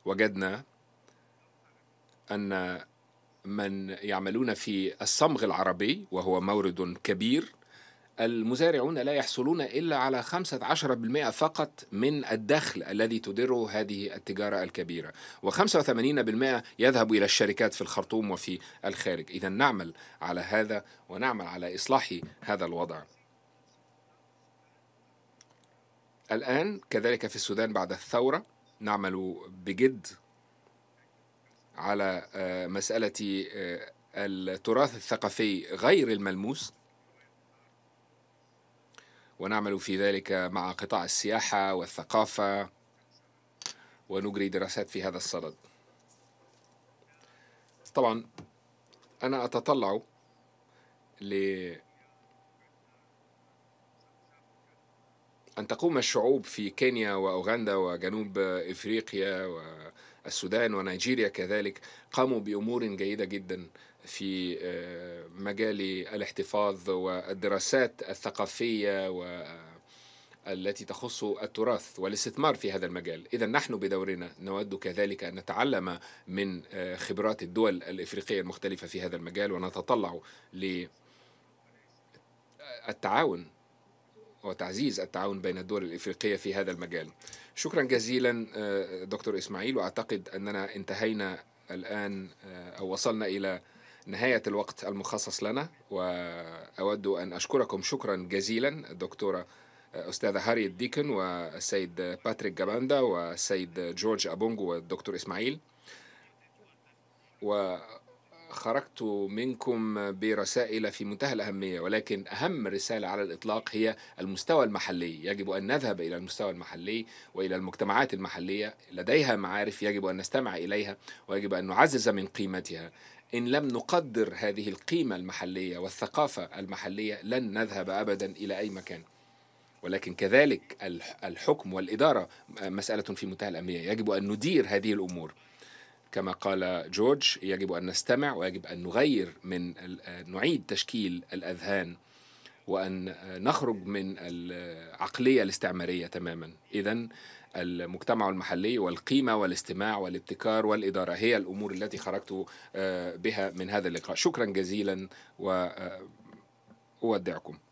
Speaker 3: وجدنا أن من يعملون في الصمغ العربي وهو مورد كبير المزارعون لا يحصلون إلا على 15% فقط من الدخل الذي تدره هذه التجارة الكبيرة و85% يذهب إلى الشركات في الخرطوم وفي الخارج إذا نعمل على هذا ونعمل على إصلاح هذا الوضع الآن كذلك في السودان بعد الثورة نعمل بجد على آه، مسألة آه، التراث الثقافي غير الملموس ونعمل في ذلك مع قطاع السياحة والثقافة ونجري دراسات في هذا الصدد طبعا أنا أتطلع ل أن تقوم الشعوب في كينيا وأوغندا وجنوب إفريقيا والسودان ونيجيريا كذلك قاموا بأمور جيدة جدا في آه، مجال الاحتفاظ والدراسات الثقافية و آه، التي تخص التراث والاستثمار في هذا المجال إذا نحن بدورنا نود كذلك أن نتعلم من آه، خبرات الدول الإفريقية المختلفة في هذا المجال ونتطلع للتعاون وتعزيز التعاون بين الدول الإفريقية في هذا المجال شكرا جزيلا دكتور إسماعيل وأعتقد أننا انتهينا الآن أو وصلنا إلى نهاية الوقت المخصص لنا وأود أن أشكركم شكرا جزيلا الدكتورة آه، أستاذة هاريت ديكن والسيد باتريك جاباندا والسيد جورج أبونجو والدكتور إسماعيل وخرجت منكم برسائل في منتهى الأهمية ولكن أهم رسالة على الإطلاق هي المستوى المحلي يجب أن نذهب إلى المستوى المحلي وإلى المجتمعات المحلية لديها معارف يجب أن نستمع إليها ويجب أن نعزز من قيمتها إن لم نقدر هذه القيمة المحلية والثقافة المحلية لن نذهب أبدا إلى أي مكان ولكن كذلك الحكم والإدارة آه، مسألة في منتهى الأهمية يجب أن ندير هذه الأمور كما قال جورج يجب أن نستمع ويجب أن نغير من آه، نعيد تشكيل الأذهان وأن نخرج من العقلية الاستعمارية تماما إذا المجتمع المحلي والقيمة والاستماع والابتكار والإدارة هي الأمور التي خرجت آه، بها من هذا اللقاء شكرا جزيلا وأودعكم آه،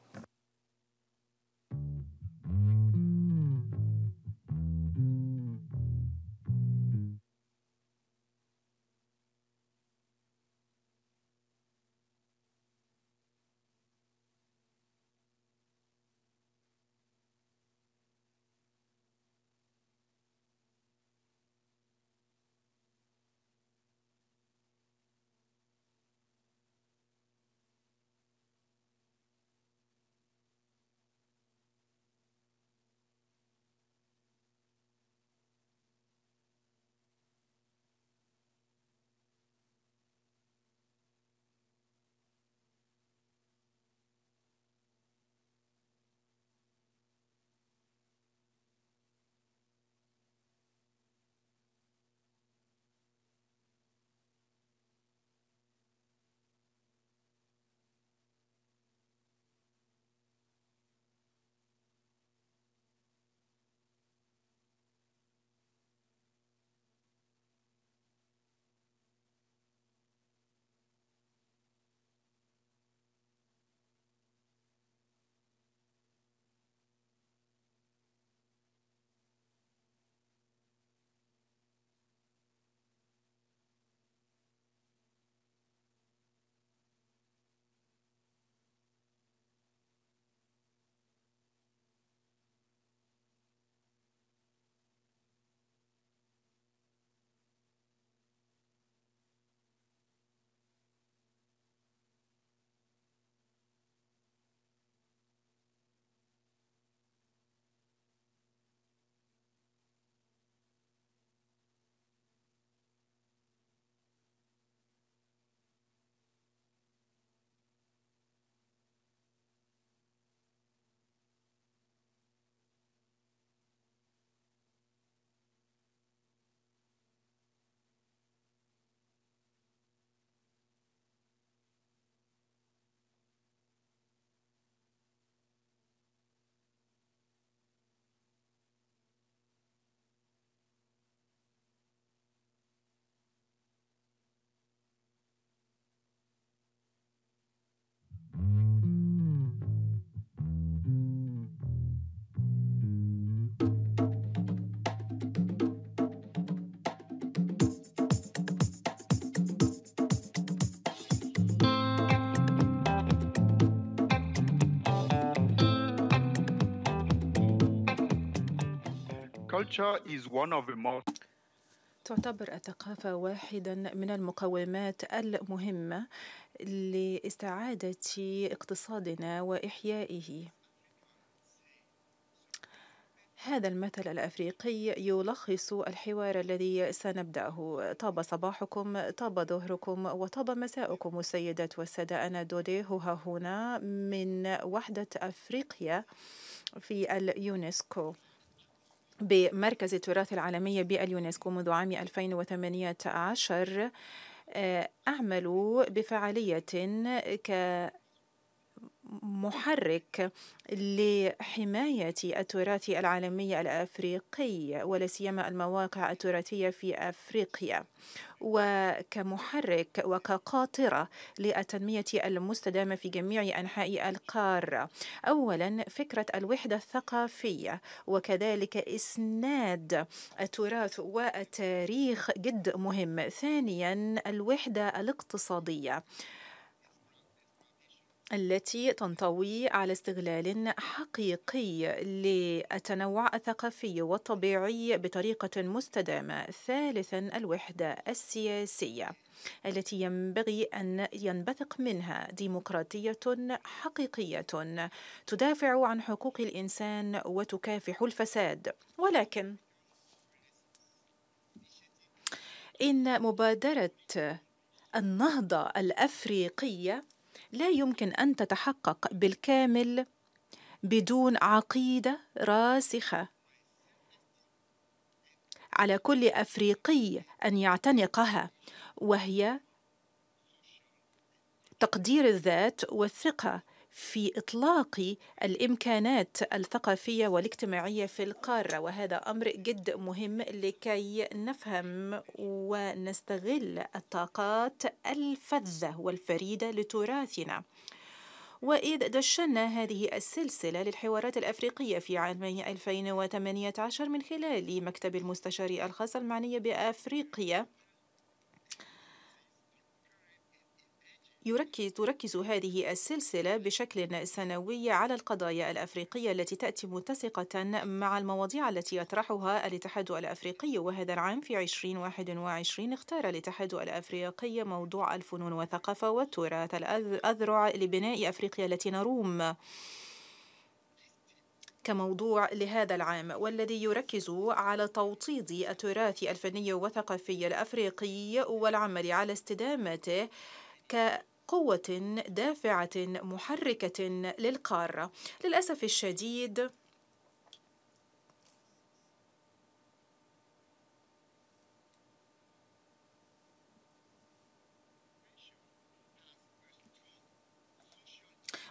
Speaker 1: تعتبر الثقافة واحدا من المقومات المهمة لاستعادة اقتصادنا وإحيائه. هذا المثل الأفريقي يلخص الحوار الذي سنبدأه طاب صباحكم طاب ظهركم وطاب مساءكم السيدات والسادة أنا دودي هنا من وحدة أفريقيا في اليونسكو بمركز التراث العالمي باليونسكو منذ عام 2018 آه، أعمل بفعالية ك محرك لحماية التراث العالمي الأفريقي ولا سيما المواقع التراثية في أفريقيا وكمحرك وكقاطرة للتنمية المستدامة في جميع أنحاء القارة أولا فكرة الوحدة الثقافية وكذلك إسناد التراث والتاريخ جد مهم ثانيا الوحدة الاقتصادية التي تنطوي على استغلال حقيقي للتنوع الثقافي والطبيعي بطريقة مستدامة. ثالثا الوحدة السياسية التي ينبغي أن ينبثق منها ديمقراطية حقيقية تدافع عن حقوق الإنسان وتكافح الفساد. ولكن إن مبادرة النهضة الأفريقية لا يمكن أن تتحقق بالكامل بدون عقيدة راسخة على كل أفريقي أن يعتنقها وهي تقدير الذات والثقة في إطلاق الإمكانات الثقافية والاجتماعية في القارة وهذا أمر جد مهم لكي نفهم ونستغل الطاقات الفذة والفريدة لتراثنا وإذ دشنا هذه السلسلة للحوارات الأفريقية في عام 2018 من خلال مكتب المستشار الخاص المعني بأفريقيا يركز تركز هذه السلسلة بشكل سنوي على القضايا الأفريقية التي تأتي متسقة مع المواضيع التي يطرحها الاتحاد الأفريقي وهذا العام في 2021 اختار الاتحاد الأفريقي موضوع الفنون والثقافة والتراث الأذرع لبناء أفريقيا التي نروم كموضوع لهذا العام والذي يركز على توطيد التراث الفني والثقافي الافريقي والعمل على استدامته كقوة دافعة محركة للقارة للأسف الشديد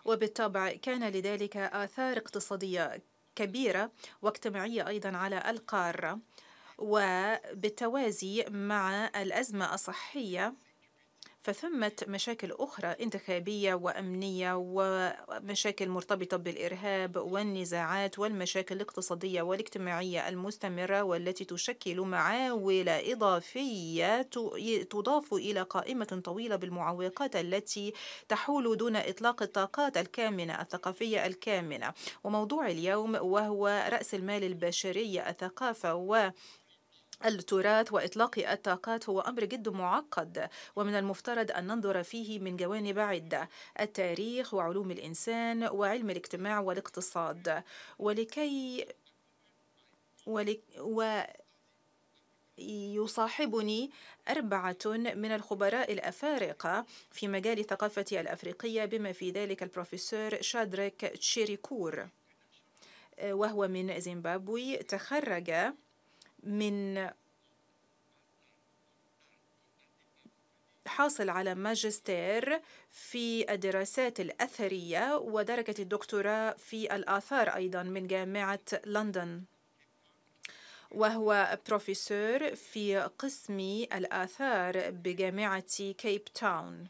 Speaker 1: وبالطبع كان لذلك آثار اقتصادية كبيرة واجتماعية أيضا على القارة وبالتوازي مع الأزمة الصحية فثمة مشاكل أخرى انتخابية وأمنية ومشاكل مرتبطة بالإرهاب والنزاعات والمشاكل الاقتصادية والاجتماعية المستمرة والتي تشكل معاول إضافية تضاف إلى قائمة طويلة بالمعوقات التي تحول دون إطلاق الطاقات الكامنة الثقافية الكامنة وموضوع اليوم وهو رأس المال البشري الثقافة و التراث واطلاق الطاقات هو امر جد معقد ومن المفترض ان ننظر فيه من جوانب عده التاريخ وعلوم الانسان وعلم الاجتماع والاقتصاد ولكي ولك و يصاحبني أربعة من الخبراء الأفارقة في مجال الثقافة الأفريقية بما في ذلك البروفيسور شادريك تشيريكور آه، وهو من زيمبابوي تخرج من حاصل على ماجستير في الدراسات الأثرية ودرجة الدكتوراه في الآثار أيضا من جامعة لندن وهو بروفيسور في قسم الآثار بجامعة كيب تاون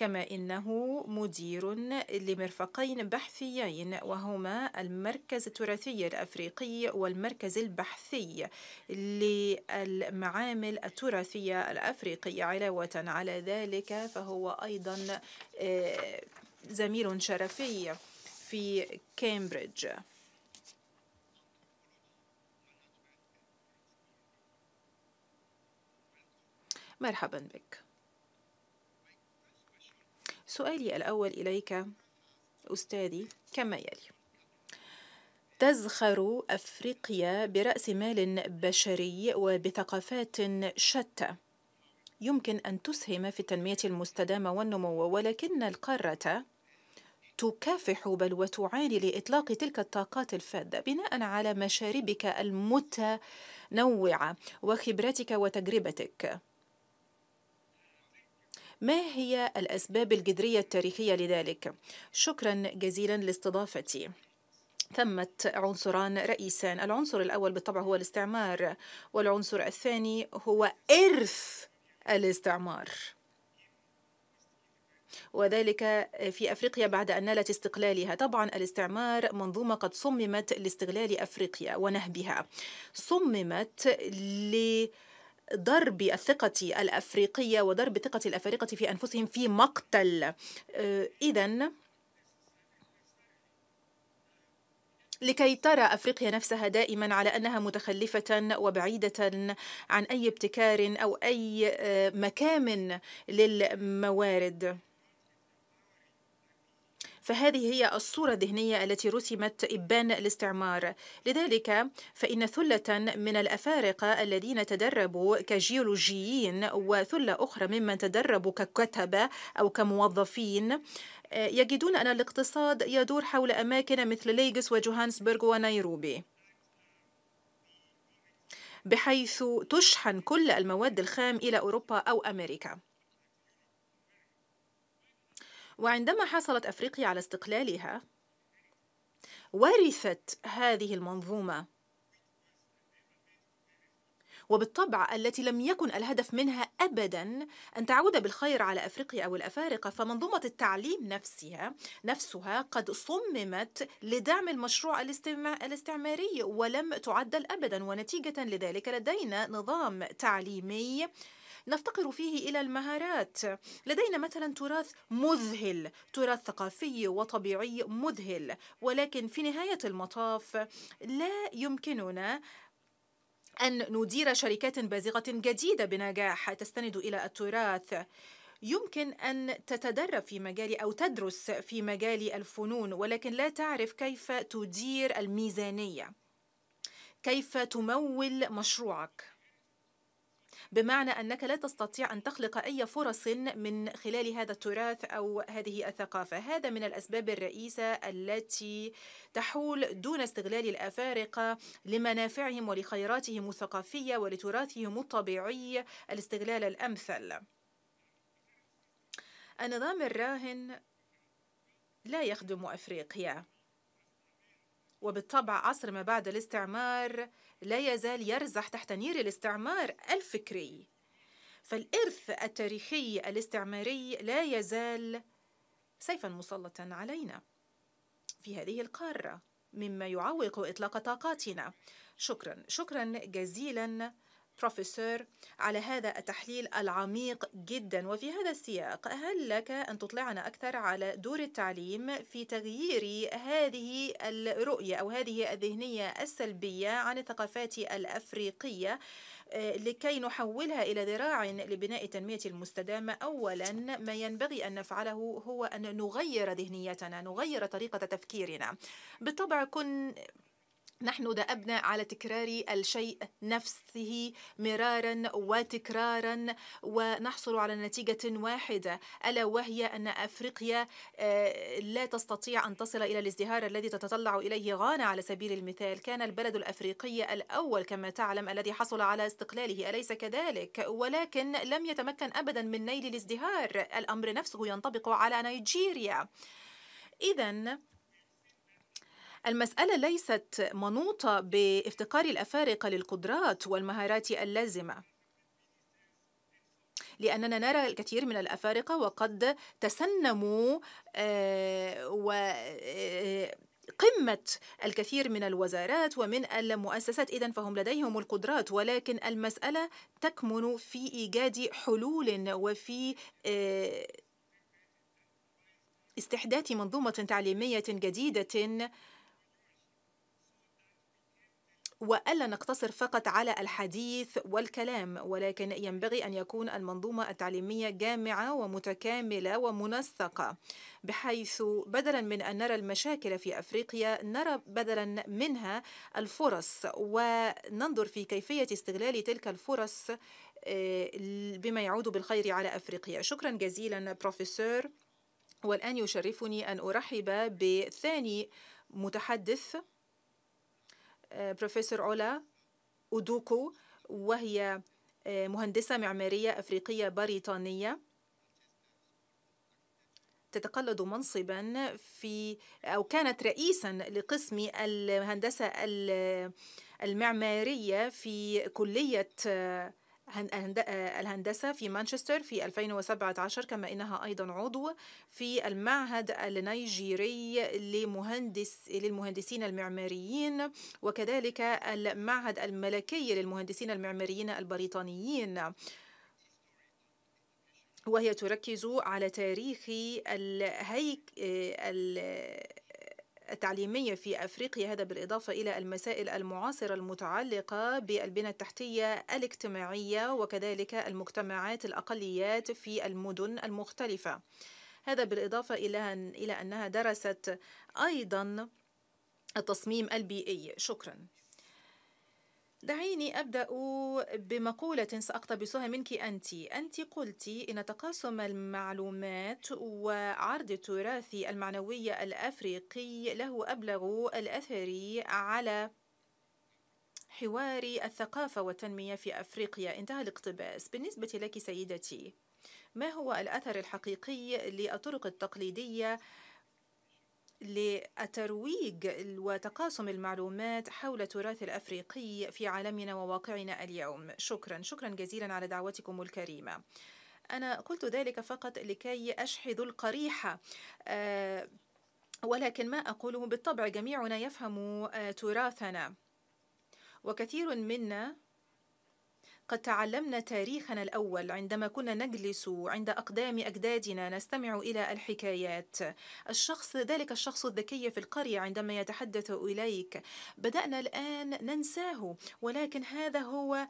Speaker 1: كما إنه مدير لمرفقين بحثيين وهما المركز التراثي الأفريقي والمركز البحثي للمعامل التراثية الأفريقية علاوة على ذلك فهو أيضا آه، زميل شرفي في كامبريدج مرحبا بك سؤالي الأول إليك أستاذي كما يلي تزخر أفريقيا برأس مال بشري وبثقافات شتى يمكن أن تسهم في التنمية المستدامة والنمو ولكن القارة تكافح بل وتعاني لإطلاق تلك الطاقات الفادة بناء على مشاربك المتنوعة وخبرتك وتجربتك ما هي الأسباب الجذرية التاريخية لذلك؟ شكرا جزيلا لاستضافتي ثمة عنصران رئيسان العنصر الأول بالطبع هو الاستعمار والعنصر الثاني هو إرث الاستعمار وذلك في افريقيا بعد ان نالت استقلالها طبعا الاستعمار منظومه قد صممت لاستغلال افريقيا ونهبها صممت لاستغلال ضرب الثقة الأفريقية وضرب ثقة الأفارقة في أنفسهم في مقتل آه، إذا لكي ترى افريقيا نفسها دائما على انها متخلفه وبعيده عن اي ابتكار او اي آه، مكامن للموارد فهذه هي الصورة الذهنية التي رسمت إبان الاستعمار لذلك فإن ثلة من الأفارقة الذين تدربوا كجيولوجيين وثلة أخرى ممن تدربوا ككتبة أو كموظفين آه، يجدون أن الاقتصاد يدور حول أماكن مثل ليغس وجوهانسبرغ ونيروبي بحيث تشحن كل المواد الخام إلى أوروبا أو أمريكا وعندما حصلت أفريقيا على استقلالها ورثت هذه المنظومة وبالطبع التي لم يكن الهدف منها ابدا ان تعود بالخير على افريقيا او الافارقه فمنظومه التعليم نفسها نفسها قد صممت لدعم المشروع الاستعماري ولم تعدل ابدا ونتيجه لذلك لدينا نظام تعليمي نفتقر فيه إلى المهارات لدينا مثلا تراث مذهل تراث ثقافي وطبيعي مذهل ولكن في نهاية المطاف لا يمكننا أن ندير شركات بازغة جديدة بنجاح تستند إلى التراث يمكن أن تتدرب في مجال أو تدرس في مجال الفنون ولكن لا تعرف كيف تدير الميزانية كيف تمول مشروعك بمعنى أنك لا تستطيع أن تخلق أي فرص من خلال هذا التراث أو هذه الثقافة هذا من الأسباب الرئيسة التي تحول دون استغلال الأفارقة لمنافعهم ولخيراتهم الثقافية ولتراثهم الطبيعي الاستغلال الأمثل النظام الراهن لا يخدم أفريقيا وبالطبع عصر ما بعد الاستعمار لا يزال يرزح تحت نير الاستعمار الفكري فالإرث التاريخي الاستعماري لا يزال سيفا مسلطا علينا في هذه القارة مما يعوق إطلاق طاقاتنا شكرا شكرا جزيلا بروفيسور على هذا التحليل العميق جدا وفي هذا السياق هل لك أن تطلعنا أكثر على دور التعليم في تغيير هذه الرؤية أو هذه الذهنية السلبية عن الثقافات الأفريقية آه، لكي نحولها إلى ذراع لبناء التنمية المستدامة أولا ما ينبغي أن نفعله هو أن نغير ذهنيتنا نغير طريقة تفكيرنا بالطبع كن نحن دأبنا على تكرار الشيء نفسه مرارا وتكرارا ونحصل على نتيجة واحدة ألا وهي أن أفريقيا آه، لا تستطيع أن تصل إلى الازدهار الذي تتطلع إليه غانا على سبيل المثال كان البلد الأفريقي الأول كما تعلم الذي حصل على استقلاله أليس كذلك ولكن لم يتمكن أبدا من نيل الازدهار الأمر نفسه ينطبق على نيجيريا إذا المسألة ليست منوطة بافتقار الأفارقة للقدرات والمهارات اللازمة لأننا نرى الكثير من الأفارقة وقد تسنموا آه، و آه، قمة الكثير من الوزارات ومن المؤسسات إذا فهم لديهم القدرات ولكن المسألة تكمن في إيجاد حلول وفي آه، استحداث منظومة تعليمية جديدة وألا نقتصر فقط على الحديث والكلام ولكن ينبغي أن يكون المنظومة التعليمية جامعة ومتكاملة ومنسقة بحيث بدلا من أن نرى المشاكل في أفريقيا نرى بدلا منها الفرص وننظر في كيفية استغلال تلك الفرص آه، بما يعود بالخير على أفريقيا شكرا جزيلا بروفيسور والآن يشرفني أن أرحب بثاني متحدث آه، بروفيسور علا أودوكو وهي آه، مهندسة معمارية أفريقية بريطانية تتقلد منصبا في أو كانت رئيسا لقسم الهندسة المعمارية في كلية آه، الهندسة في مانشستر في 2017 كما إنها أيضا عضو في المعهد النيجيري لمهندس للمهندسين المعماريين وكذلك المعهد الملكي للمهندسين المعماريين البريطانيين وهي تركز على تاريخ الهيك التعليمية في أفريقيا هذا بالإضافة إلى المسائل المعاصرة المتعلقة بالبنى التحتية الاجتماعية وكذلك المجتمعات الأقليات في المدن المختلفة هذا بالإضافة إلى أنها درست أيضا التصميم البيئي شكرا دعيني أبدأ بمقولة سأقتبسها منك أنت أنت قلت إن تقاسم المعلومات وعرض التراث المعنوي الأفريقي له أبلغ الأثر على حوار الثقافة والتنمية في أفريقيا انتهى الاقتباس بالنسبة لك سيدتي ما هو الأثر الحقيقي للطرق التقليدية للترويج وتقاسم المعلومات حول التراث الأفريقي في عالمنا وواقعنا اليوم شكرا شكرا جزيلا على دعوتكم الكريمة أنا قلت ذلك فقط لكي أشحذ القريحة آه، ولكن ما أقوله بالطبع جميعنا يفهم آه، تراثنا وكثير منا قد تعلمنا تاريخنا الأول عندما كنا نجلس عند أقدام أجدادنا نستمع إلى الحكايات الشخص ذلك الشخص الذكي في القرية عندما يتحدث إليك بدأنا الآن ننساه ولكن هذا هو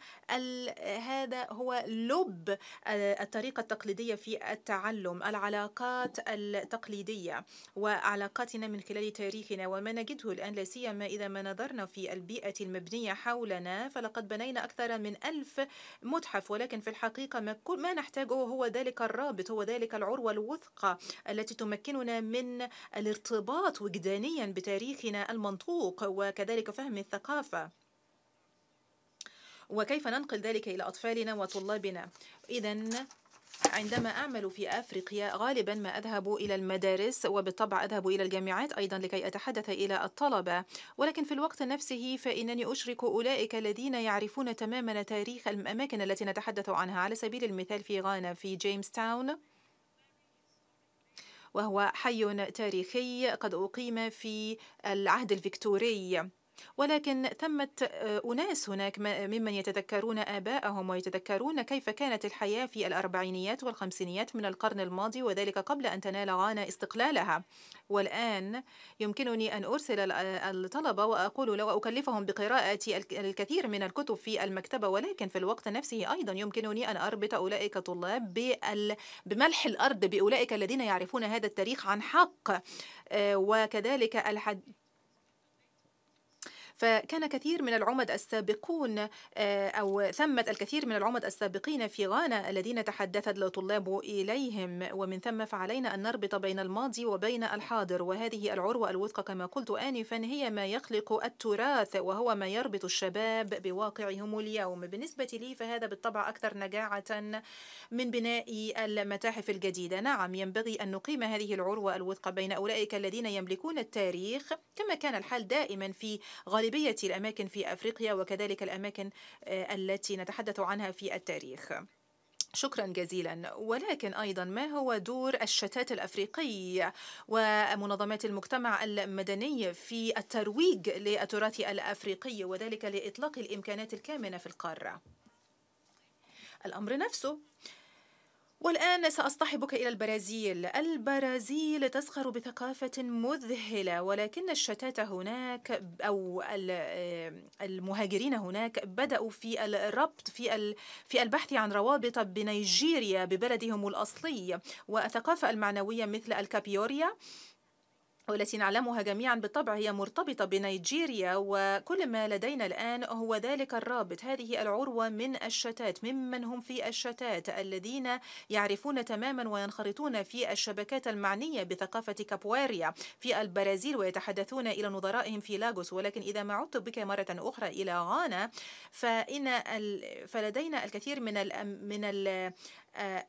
Speaker 1: هذا هو لب آه، الطريقة التقليدية في التعلم العلاقات التقليدية وعلاقاتنا من خلال تاريخنا وما نجده الآن لا سيما إذا ما نظرنا في البيئة المبنية حولنا فلقد بنينا أكثر من ألف متحف ولكن في الحقيقة ما, ما نحتاجه هو ذلك الرابط هو ذلك العروة الوثقى التي تمكننا من الارتباط وجدانيا بتاريخنا المنطوق وكذلك فهم الثقافة وكيف ننقل ذلك إلى أطفالنا وطلابنا إذا عندما أعمل في أفريقيا غالبا ما أذهب إلى المدارس وبالطبع أذهب إلى الجامعات أيضا لكي أتحدث إلى الطلبة ولكن في الوقت نفسه فإنني أشرك أولئك الذين يعرفون تماما تاريخ الأماكن التي نتحدث عنها على سبيل المثال في غانا في جيمس تاون وهو حي تاريخي قد أقيم في العهد الفيكتوري ولكن ثمة آه، أناس هناك ممن يتذكرون آباءهم ويتذكرون كيف كانت الحياة في الأربعينيات والخمسينيات من القرن الماضي وذلك قبل أن تنال غانا استقلالها والآن يمكنني أن أرسل آه، الطلبة وأقول وأكلفهم بقراءة الكثير من الكتب في المكتبة ولكن في الوقت نفسه أيضا يمكنني أن أربط أولئك الطلاب بملح الأرض بأولئك الذين يعرفون هذا التاريخ عن حق آه، وكذلك الحد فكان كثير من العمد السابقون آه، أو ثمة الكثير من العمد السابقين في غانا الذين تحدثت الطلاب إليهم ومن ثم فعلينا أن نربط بين الماضي وبين الحاضر وهذه العروة الوثقى كما قلت آنفا هي ما يخلق التراث وهو ما يربط الشباب بواقعهم اليوم بالنسبة لي فهذا بالطبع أكثر نجاعة من بناء المتاحف الجديدة نعم ينبغي أن نقيم هذه العروة الوثقى بين أولئك الذين يملكون التاريخ كما كان الحال دائما في غالب أغلبية الأماكن في أفريقيا وكذلك الأماكن آه، التي نتحدث عنها في التاريخ شكرا جزيلا ولكن ايضا ما هو دور الشتات الافريقي ومنظمات المجتمع المدني في الترويج للتراث الافريقي وذلك لاطلاق الامكانات الكامنه في القاره الامر نفسه والآن سأصطحبك إلى البرازيل البرازيل تزخر بثقافة مذهلة ولكن الشتات هناك أو المهاجرين هناك بدأوا في الربط في في البحث عن روابط بنيجيريا ببلدهم الأصلي والثقافة المعنوية مثل الكابيوريا والتي نعلمها جميعا بالطبع هي مرتبطة بنيجيريا وكل ما لدينا الآن هو ذلك الرابط هذه العروة من الشتات ممن هم في الشتات الذين يعرفون تماما وينخرطون في الشبكات المعنية بثقافة كابواريا في البرازيل ويتحدثون إلى نظرائهم في لاغوس ولكن إذا ما عدت بك مرة أخرى إلى غانا فإن ال... فلدينا الكثير من ال... من ال... آه،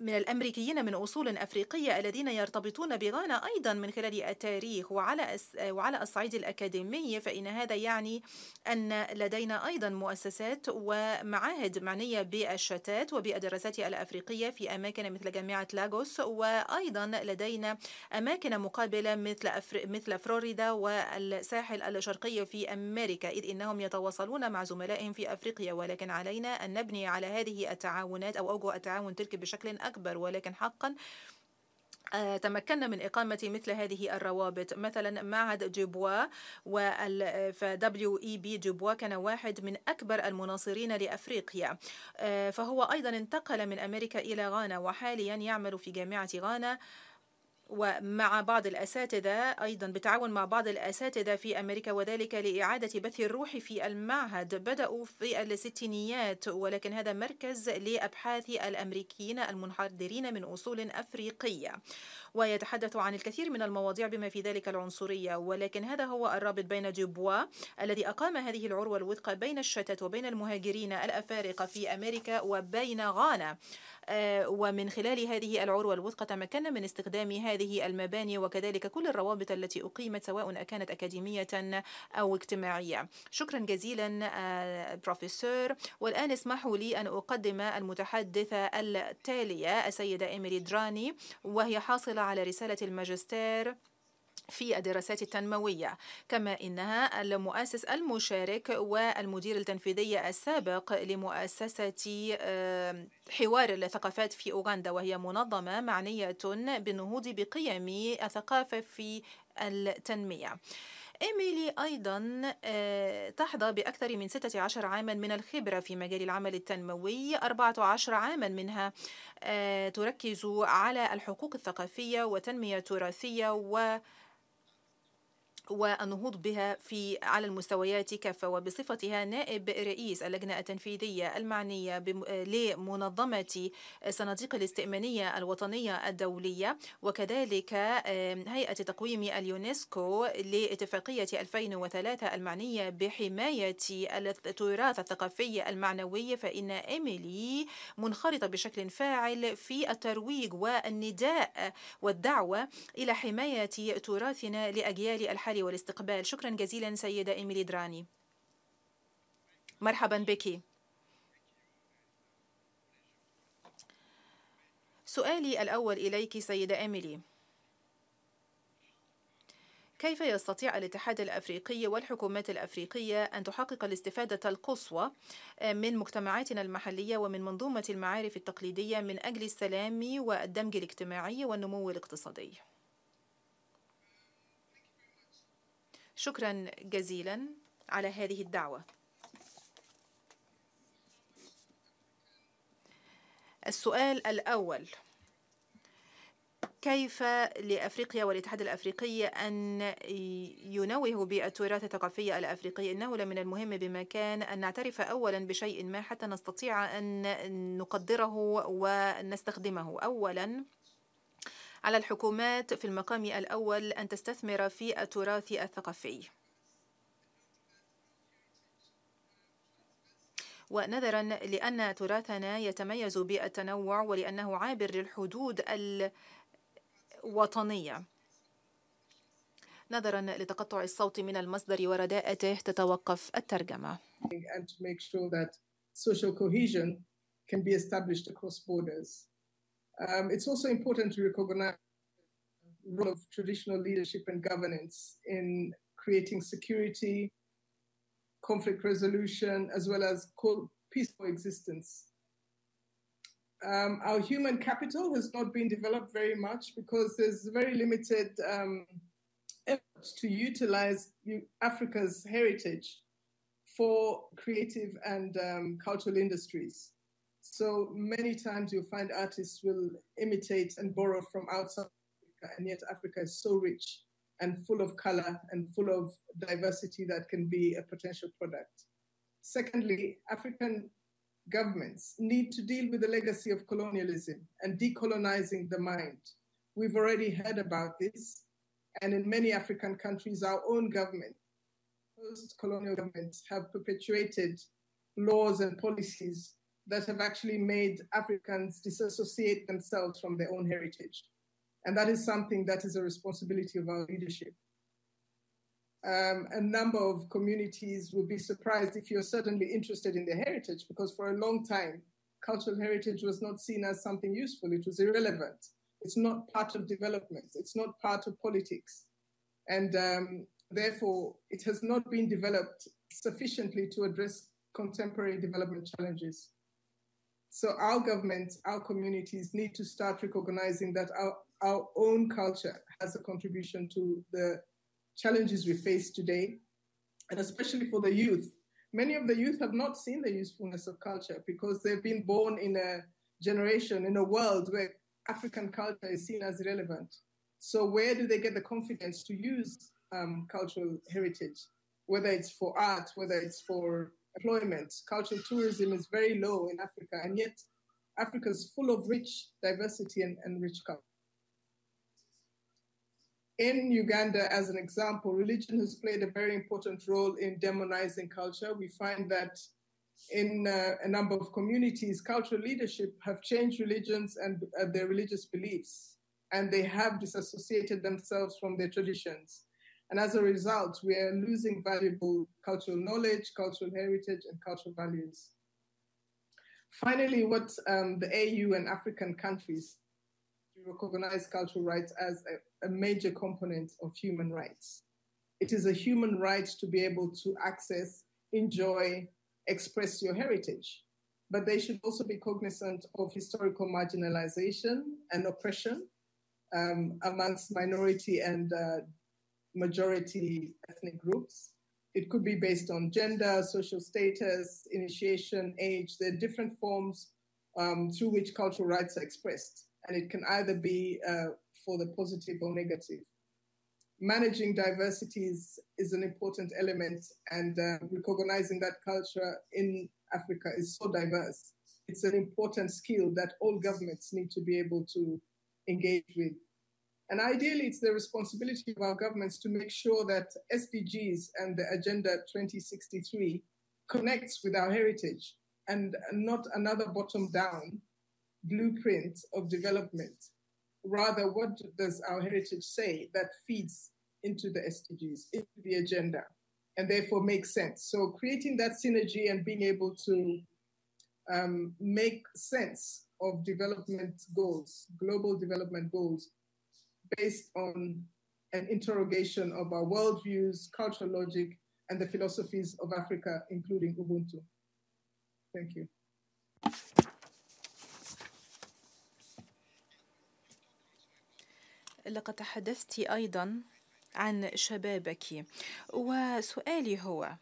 Speaker 1: من الأمريكيين من أصول أفريقية الذين يرتبطون بغانا أيضا من خلال التاريخ وعلى وعلى الصعيد الأكاديمي فإن هذا يعني أن لدينا أيضا مؤسسات ومعاهد معنية بالشتات وبالدراسات الأفريقية في أماكن مثل جامعة لاغوس وأيضا لدينا أماكن مقابلة مثل مثل فلوريدا والساحل الشرقي في أمريكا إذ إنهم يتواصلون مع زملائهم في أفريقيا ولكن علينا أن نبني على هذه التعاونات أو أوجه التعاون تلك بشكل أكبر أكبر ولكن حقا آه، تمكنا من إقامة مثل هذه الروابط مثلا معهد جيبوا فدبليو إي بي جيبوا كان واحد من أكبر المناصرين لأفريقيا آه، فهو أيضا انتقل من أمريكا إلى غانا وحاليا يعمل في جامعة غانا ومع بعض الأساتذة أيضا بتعاون مع بعض الأساتذة في أمريكا وذلك لإعادة بث الروح في المعهد بدأوا في الستينيات ولكن هذا مركز لأبحاث الأمريكيين المنحدرين من أصول أفريقية ويتحدث عن الكثير من المواضيع بما في ذلك العنصرية ولكن هذا هو الرابط بين ديبوا الذي أقام هذه العروة الوثقة بين الشتات وبين المهاجرين الأفارقة في أمريكا وبين غانا آه، ومن خلال هذه العروة الوثقة تمكنا من استخدام هذه المباني وكذلك كل الروابط التي أقيمت سواء أكانت أكاديمية أو اجتماعية شكرا جزيلا بروفيسور آه، والآن اسمحوا لي أن أقدم المتحدثة التالية السيدة إيميلي دراني وهي حاصلة على رسالة الماجستير في الدراسات التنموية كما إنها المؤسس المشارك والمدير التنفيذي السابق لمؤسسة حوار الثقافات في أوغندا وهي منظمة معنية بالنهوض بقيم الثقافة في التنمية إيميلي أيضا آه، تحظى بأكثر من 16 عاما من الخبرة في مجال العمل التنموي 14 عاما منها آه، تركز على الحقوق الثقافية وتنمية تراثية و والنهوض بها في على المستويات كافة وبصفتها نائب رئيس اللجنة التنفيذية المعنية لمنظمة صناديق الاستئمانية الوطنية الدولية وكذلك هيئة تقويم اليونسكو لاتفاقية 2003 المعنية بحماية التراث الثقافي المعنوي فإن إيميلي منخرطة بشكل فاعل في الترويج والنداء والدعوة إلى حماية تراثنا لأجيال الحالية والاستقبال شكرا جزيلا سيدة إيميلي دراني مرحبا بك سؤالي الأول إليك سيدة إيميلي كيف يستطيع الاتحاد الافريقي والحكومات الافريقيه ان تحقق الاستفاده القصوى من مجتمعاتنا المحليه ومن منظومه المعارف التقليديه من اجل السلام والدمج الاجتماعي والنمو الاقتصادي شكرا جزيلا على هذه الدعوة السؤال الأول كيف لأفريقيا والاتحاد الأفريقي أن ينوه بالتراث الثقافي الأفريقي إنه لمن المهم بمكان أن نعترف أولا بشيء ما حتى نستطيع أن نقدره ونستخدمه أولا على الحكومات في المقام الأول أن تستثمر في التراث الثقافي ونظرا لأن تراثنا يتميز بالتنوع ولأنه عابر للحدود الوطنية نظرا لتقطع الصوت من المصدر ورداءته تتوقف الترجمة
Speaker 2: and to make sure that social cohesion can be established across borders. Um, it's also important to recognize the role of traditional leadership and governance in creating security, conflict resolution, as well as peaceful existence. Um, our human capital has not been developed very much because there's very limited um, efforts to utilize Africa's heritage for creative and um, cultural industries. So many times you'll find artists will imitate and borrow from outside Africa, and yet Africa is so rich and full of color and full of diversity that can be a potential product. Secondly, African governments need to deal with the legacy of colonialism and decolonizing the mind. We've already heard about this, and in many African countries, our own government, post colonial governments, have perpetuated laws and policies that have actually made Africans disassociate themselves from their own heritage. And that is something that is a responsibility of our leadership. Um, a number of communities will be surprised if you're suddenly interested in their heritage, because for a long time, cultural heritage was not seen as something useful. It was irrelevant. It's not part of development. It's not part of politics. And um, therefore, it has not been developed sufficiently to address contemporary development challenges. So our governments, our communities need to start recognizing that our, our own culture has a contribution to the challenges we face today, and especially for the youth. Many of the youth have not seen the usefulness of culture because they've been born in a generation, in a world where African culture is seen as irrelevant. So, where do they get the confidence to use um, cultural heritage, whether it's for art, whether it's for employment. Cultural tourism is very low in Africa, and yet Africa is full of rich diversity and, and rich culture. In Uganda, as an example, religion has played a very important role in demonizing culture. We find that in uh, a number of communities, cultural leadership have changed religions and uh, their religious beliefs, and they have disassociated themselves from their traditions. And as a result, we're losing valuable cultural knowledge, cultural heritage, and cultural values. Finally, what um, the AU and African countries recognize cultural rights as a, a major component of human rights. It is a human right to be able to access, enjoy, express your heritage. But they should also be cognizant of historical marginalization and oppression um, amongst minority and uh, majority ethnic groups. It could be based on gender, social status, initiation, age. There are different forms um, through which cultural rights are expressed, and it can either be uh, for the positive or negative. Managing diversity is an important element, and uh, recognizing that culture in Africa is so diverse. It's an important skill that all governments need to be able to engage with and ideally, it's the responsibility of our governments to make sure that SDGs and the Agenda 2063 connects with our heritage and not another bottom down blueprint of development. Rather, what does our heritage say that feeds into the SDGs, into the agenda, and therefore makes sense? So, creating that synergy and being able to um, make sense of development goals, global development goals, based on an interrogation of our worldviews, cultural logic, and the philosophies of Africa, including Ubuntu. Thank you.
Speaker 1: لقد تحدثت أيضا عن شبابك وسؤالي هو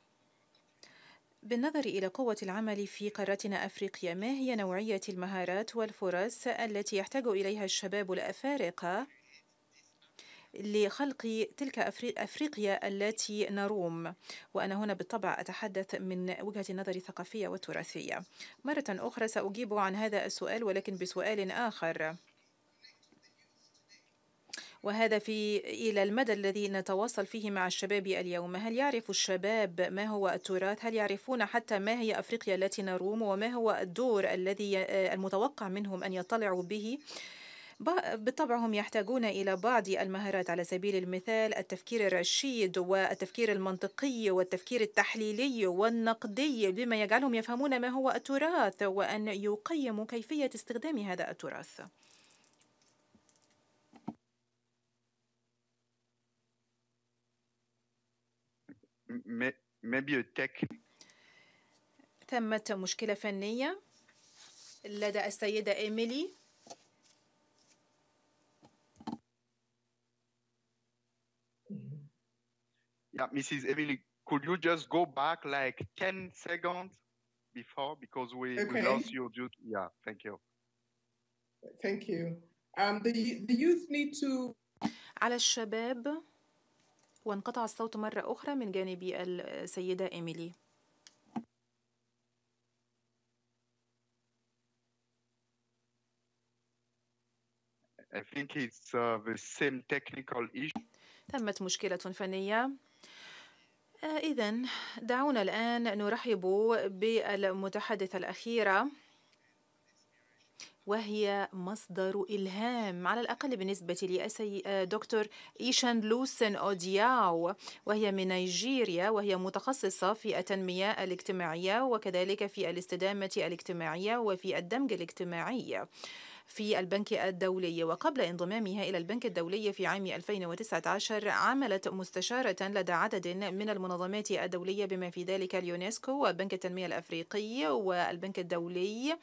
Speaker 1: بالنظر إلى قوة العمل في قارتنا أفريقيا ما هي نوعية المهارات والفرص التي يحتاج إليها الشباب الأفارقة لخلق تلك أفريقيا التي نروم وأنا هنا بالطبع أتحدث من وجهة نظر الثقافية والتراثية مرة أخرى سأجيب عن هذا السؤال ولكن بسؤال آخر وهذا في إلى المدى الذي نتواصل فيه مع الشباب اليوم هل يعرف الشباب ما هو التراث هل يعرفون حتى ما هي أفريقيا التي نروم وما هو الدور الذي آه، المتوقع منهم أن يطلعوا به بالطبع هم يحتاجون إلى بعض المهارات على سبيل المثال التفكير الرشيد والتفكير المنطقي والتفكير التحليلي والنقدي بما يجعلهم يفهمون ما هو التراث وأن يقيموا كيفية استخدام هذا التراث ثمة مشكلة فنية لدى السيدة إيميلي
Speaker 4: Yeah, Mrs. Emily, could you just go back like 10 seconds before because we, okay. we lost your duty? yeah, thank you.
Speaker 2: Thank you. Um, the, the youth need to... على الشباب
Speaker 1: وانقطع الصوت مرة أخرى من جانب السيدة إيميلي.
Speaker 2: I think it's uh, the same technical issue.
Speaker 1: تمت مشكلة فنية آه، إذا دعونا الآن نرحب بالمتحدثة الأخيرة وهي مصدر إلهام على الأقل بالنسبة لي آه، دكتور إيشان لوسن أودياو وهي من نيجيريا وهي متخصصة في التنمية الاجتماعية وكذلك في الاستدامة الاجتماعية وفي الدمج الاجتماعي في البنك الدولي وقبل انضمامها إلى البنك الدولي في عام 2019 عملت مستشارة لدى عدد من المنظمات الدولية بما في ذلك اليونسكو وبنك التنمية الأفريقي والبنك الدولي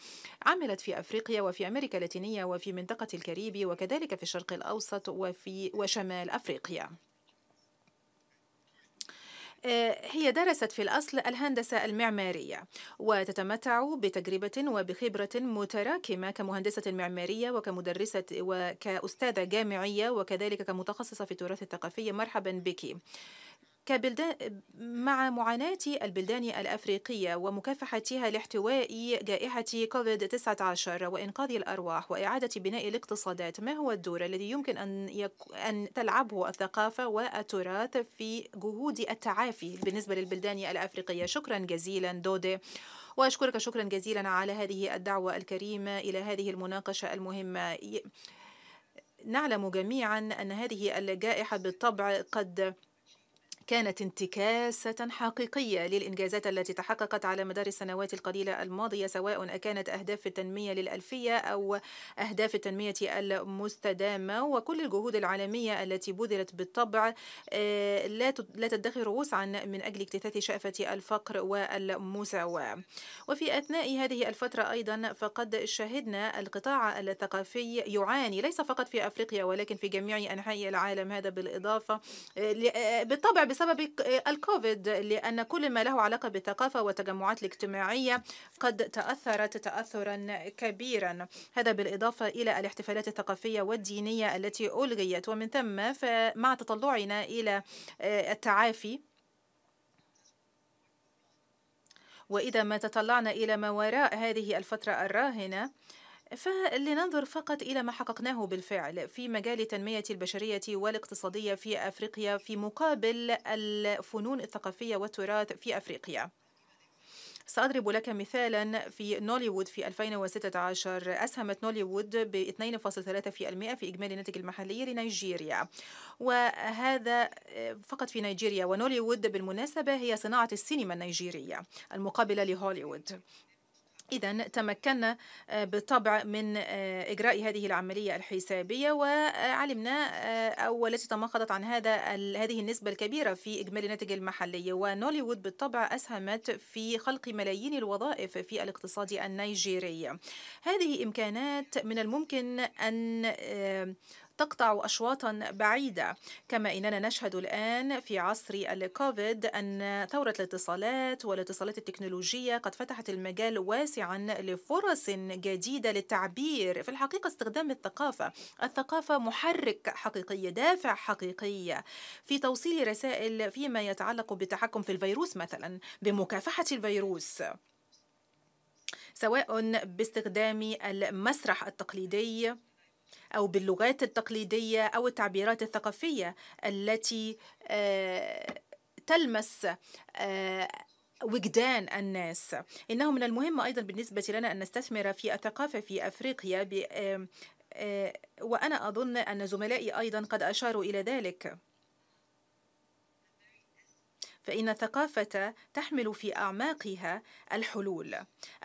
Speaker 1: عملت في أفريقيا وفي أمريكا اللاتينية وفي منطقة الكاريبي وكذلك في الشرق الأوسط وفي وشمال أفريقيا آه، هي درست في الأصل الهندسة المعمارية وتتمتع بتجربة وبخبرة متراكمة كمهندسة معمارية وكمدرسة وكأستاذة جامعية وكذلك كمتخصصة في التراث الثقافي مرحبا بك كبلدان مع معاناة البلدان الأفريقية ومكافحتها لاحتواء جائحة كوفيد-19 وإنقاذ الأرواح وإعادة بناء الاقتصادات ما هو الدور الذي يمكن أن, يك... أن تلعبه الثقافة والتراث في جهود التعافي بالنسبة للبلدان الأفريقية شكرا جزيلا دودي وأشكرك شكرا جزيلا على هذه الدعوة الكريمة إلى هذه المناقشة المهمة نعلم جميعا أن هذه الجائحة بالطبع قد كانت انتكاسة حقيقية للإنجازات التي تحققت على مدار السنوات القليلة الماضية سواء أكانت أهداف التنمية للألفية أو أهداف التنمية المستدامة وكل الجهود العالمية التي بذلت بالطبع آه، لا لا تدخر وسعا من أجل اكتثاث شأفة الفقر والمساواة وفي أثناء هذه الفترة أيضا فقد شهدنا القطاع الثقافي يعاني ليس فقط في أفريقيا ولكن في جميع أنحاء العالم هذا بالإضافة آه، آه، بالطبع بسبب الكوفيد لأن كل ما له علاقة بالثقافة والتجمعات الاجتماعية قد تأثرت تأثرا كبيرا هذا بالإضافة إلى الاحتفالات الثقافية والدينية التي ألغيت ومن ثم فمع تطلعنا إلى آه، التعافي وإذا ما تطلعنا إلى ما وراء هذه الفترة الراهنة فلننظر فقط إلى ما حققناه بالفعل في مجال التنمية البشرية والاقتصادية في أفريقيا في مقابل الفنون الثقافية والتراث في أفريقيا سأضرب لك مثالا في نوليوود في 2016 أسهمت نوليوود ب 2.3% في إجمالي الناتج المحلي لنيجيريا وهذا آه، فقط في نيجيريا ونوليوود بالمناسبة هي صناعة السينما النيجيرية المقابلة لهوليوود إذا تمكنا آه، بالطبع من آه، إجراء هذه العملية الحسابية وعلمنا آه، أو التي تمخضت عن هذا هذه النسبة الكبيرة في إجمالي الناتج المحلي ونوليوود بالطبع أسهمت في خلق ملايين الوظائف في الاقتصاد النيجيري هذه إمكانات من الممكن أن تقطع أشواطا بعيدة كما إننا نشهد الآن في عصر الكوفيد أن ثورة الاتصالات والاتصالات التكنولوجية قد فتحت المجال واسعا لفرص جديدة للتعبير في الحقيقة استخدام الثقافة الثقافة محرك حقيقي دافع حقيقي في توصيل رسائل فيما يتعلق بالتحكم في الفيروس مثلا بمكافحة الفيروس سواء باستخدام المسرح التقليدي أو باللغات التقليدية أو التعبيرات الثقافية التي آه، تلمس آه، وجدان الناس إنه من المهم أيضا بالنسبة لنا أن نستثمر في الثقافة في أفريقيا آه، وأنا أظن أن زملائي أيضا قد أشاروا إلى ذلك فإن الثقافة تحمل في أعماقها الحلول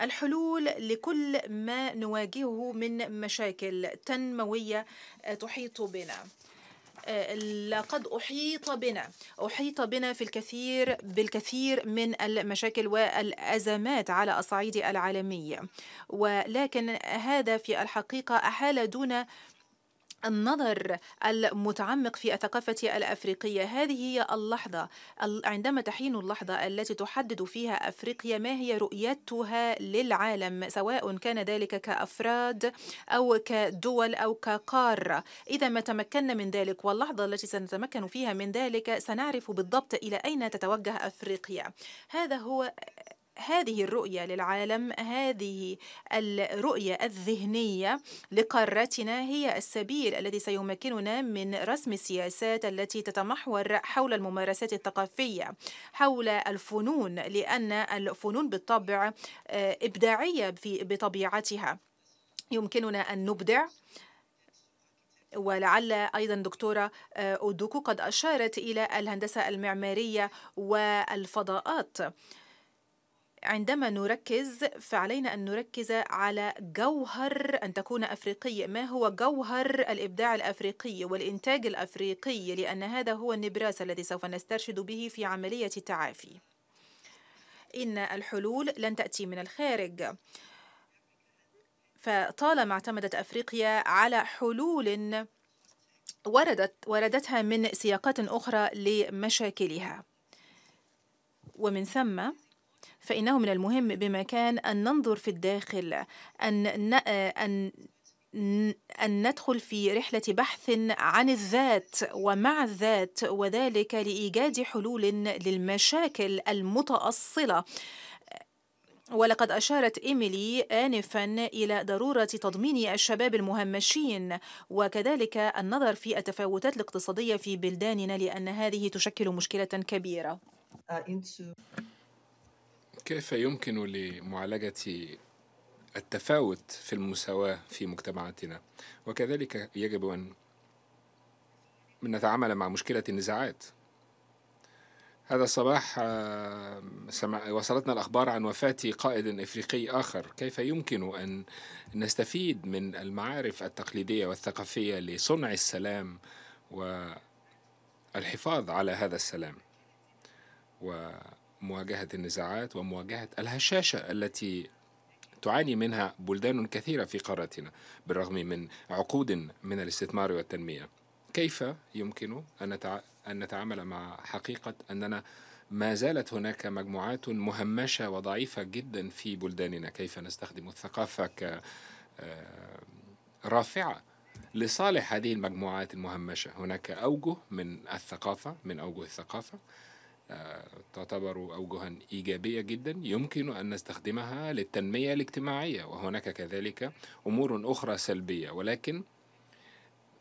Speaker 1: الحلول لكل ما نواجهه من مشاكل تنموية آه، تحيط بنا آه، لقد أحيط بنا أحيط بنا في الكثير بالكثير من المشاكل والأزمات على الصعيد العالمي ولكن هذا في الحقيقة أحال دون النظر المتعمق في الثقافة الأفريقية هذه هي اللحظة عندما تحين اللحظة التي تحدد فيها أفريقيا ما هي رؤيتها للعالم سواء كان ذلك كأفراد أو كدول أو كقارة إذا ما تمكنا من ذلك واللحظة التي سنتمكن فيها من ذلك سنعرف بالضبط إلى أين تتوجه أفريقيا هذا هو هذه الرؤية للعالم هذه الرؤية الذهنية لقارتنا هي السبيل الذي سيمكننا من رسم السياسات التي تتمحور حول الممارسات الثقافية حول الفنون لأن الفنون بالطبع آه، إبداعية بطبيعتها يمكننا أن نبدع ولعل أيضا دكتورة آه، أودوكو قد أشارت إلى الهندسة المعمارية والفضاءات عندما نركز فعلينا أن نركز على جوهر أن تكون أفريقي ما هو جوهر الإبداع الأفريقي والإنتاج الأفريقي لأن هذا هو النبراس الذي سوف نسترشد به في عملية التعافي إن الحلول لن تأتي من الخارج فطالما اعتمدت أفريقيا على حلول وردت وردتها من سياقات أخرى لمشاكلها ومن ثم فإنه من المهم بمكان أن ننظر في الداخل أن أن أن ندخل في رحلة بحث عن الذات ومع الذات وذلك لإيجاد حلول للمشاكل المتأصلة ولقد أشارت إيميلي آنفا إلى ضرورة تضمين الشباب المهمشين وكذلك النظر في التفاوتات الاقتصادية في بلداننا لأن هذه تشكل مشكلة كبيرة. Uh,
Speaker 3: كيف يمكن لمعالجة التفاوت في المساواة في مجتمعاتنا وكذلك يجب أن نتعامل مع مشكلة النزاعات هذا الصباح آه، وصلتنا الأخبار عن وفاة قائد إفريقي آخر كيف يمكن أن نستفيد من المعارف التقليدية والثقافية لصنع السلام والحفاظ على هذا السلام و مواجهة النزاعات ومواجهة الهشاشة التي تعاني منها بلدان كثيرة في قارتنا بالرغم من عقود من الاستثمار والتنمية كيف يمكن أن نتعامل مع حقيقة أننا ما زالت هناك مجموعات مهمشة وضعيفة جدا في بلداننا كيف نستخدم الثقافة كرافعة آه، لصالح هذه المجموعات المهمشة هناك أوجه من الثقافة من أوجه الثقافة تعتبر أوجها إيجابية جدا يمكن أن نستخدمها للتنمية الاجتماعية وهناك كذلك أمور أخرى سلبية ولكن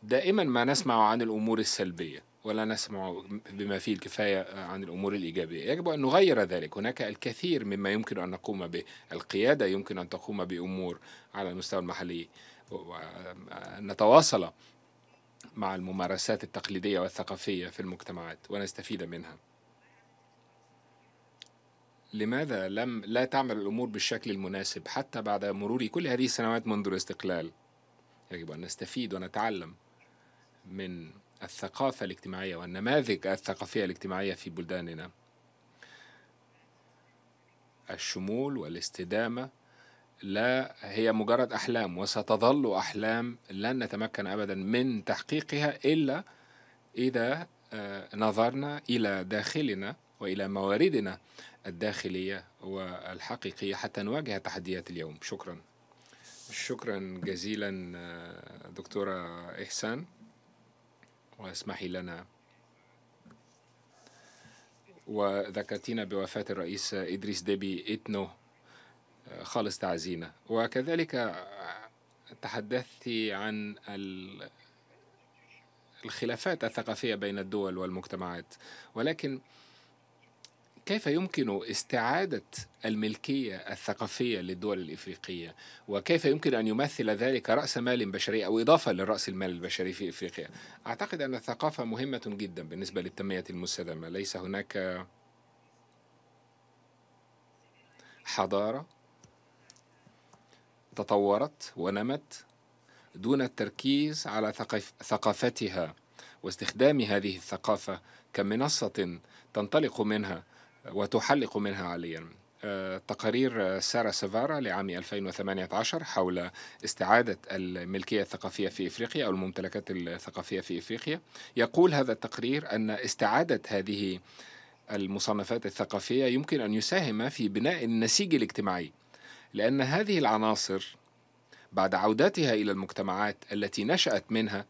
Speaker 3: دائما ما نسمع عن الأمور السلبية ولا نسمع بما فيه الكفاية عن الأمور الإيجابية يجب أن نغير ذلك هناك الكثير مما يمكن أن نقوم به القيادة يمكن أن تقوم بأمور على المستوى المحلي نتواصل مع الممارسات التقليدية والثقافية في المجتمعات ونستفيد منها لماذا لم لا تعمل الأمور بالشكل المناسب حتى بعد مرور كل هذه السنوات منذ الاستقلال يجب أن نستفيد ونتعلم من الثقافة الاجتماعية والنماذج الثقافية الاجتماعية في بلداننا الشمول والاستدامة لا هي مجرد أحلام وستظل أحلام لن نتمكن أبدا من تحقيقها إلا إذا آه، نظرنا إلى داخلنا وإلى مواردنا الداخلية والحقيقية حتى نواجه تحديات اليوم شكرا شكرا جزيلا آه، دكتورة إحسان واسمحي لنا وذكرتنا بوفاة الرئيس إدريس ديبي إتنو آه، خالص تعزينا وكذلك آه، تحدثت عن الخلافات الثقافية بين الدول والمجتمعات ولكن كيف يمكن استعادة الملكية الثقافية للدول الإفريقية وكيف يمكن أن يمثل ذلك رأس مال بشري أو إضافة لرأس المال البشري في إفريقيا أعتقد أن الثقافة مهمة جدا بالنسبة للتنمية المستدامة ليس هناك حضارة تطورت ونمت دون التركيز على ثقافتها واستخدام هذه الثقافة كمنصة تنطلق منها وتحلق منها حاليا آه، تقارير سارة سفارا لعام 2018 حول استعادة الملكية الثقافية في إفريقيا أو الممتلكات الثقافية في إفريقيا يقول هذا التقرير أن استعادة هذه المصنفات الثقافية يمكن أن يساهم في بناء النسيج الاجتماعي لأن هذه العناصر بعد عودتها إلى المجتمعات التي نشأت منها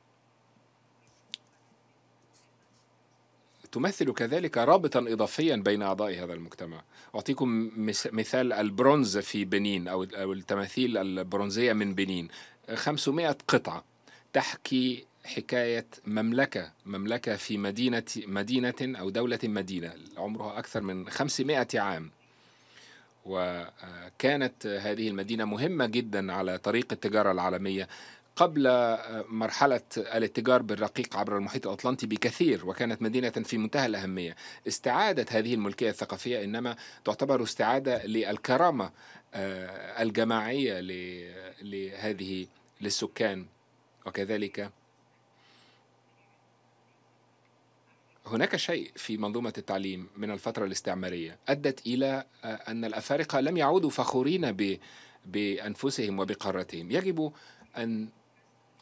Speaker 3: تمثل كذلك رابطا إضافيا بين أعضاء هذا المجتمع أعطيكم مثال البرونز في بنين أو التماثيل البرونزية من بنين 500 قطعة تحكي حكاية مملكة مملكة في مدينة مدينة أو دولة مدينة عمرها أكثر من 500 عام وكانت هذه المدينة مهمة جدا على طريق التجارة العالمية قبل آه، مرحلة الاتجار بالرقيق عبر المحيط الأطلنطي بكثير وكانت مدينة في منتهى الأهمية استعادة هذه الملكية الثقافية إنما تعتبر استعادة للكرامة آه، الجماعية لهذه للسكان وكذلك هناك شيء في منظومة التعليم من الفترة الاستعمارية أدت إلى آه، أن الأفارقة لم يعودوا فخورين بأنفسهم وبقارتهم يجب أن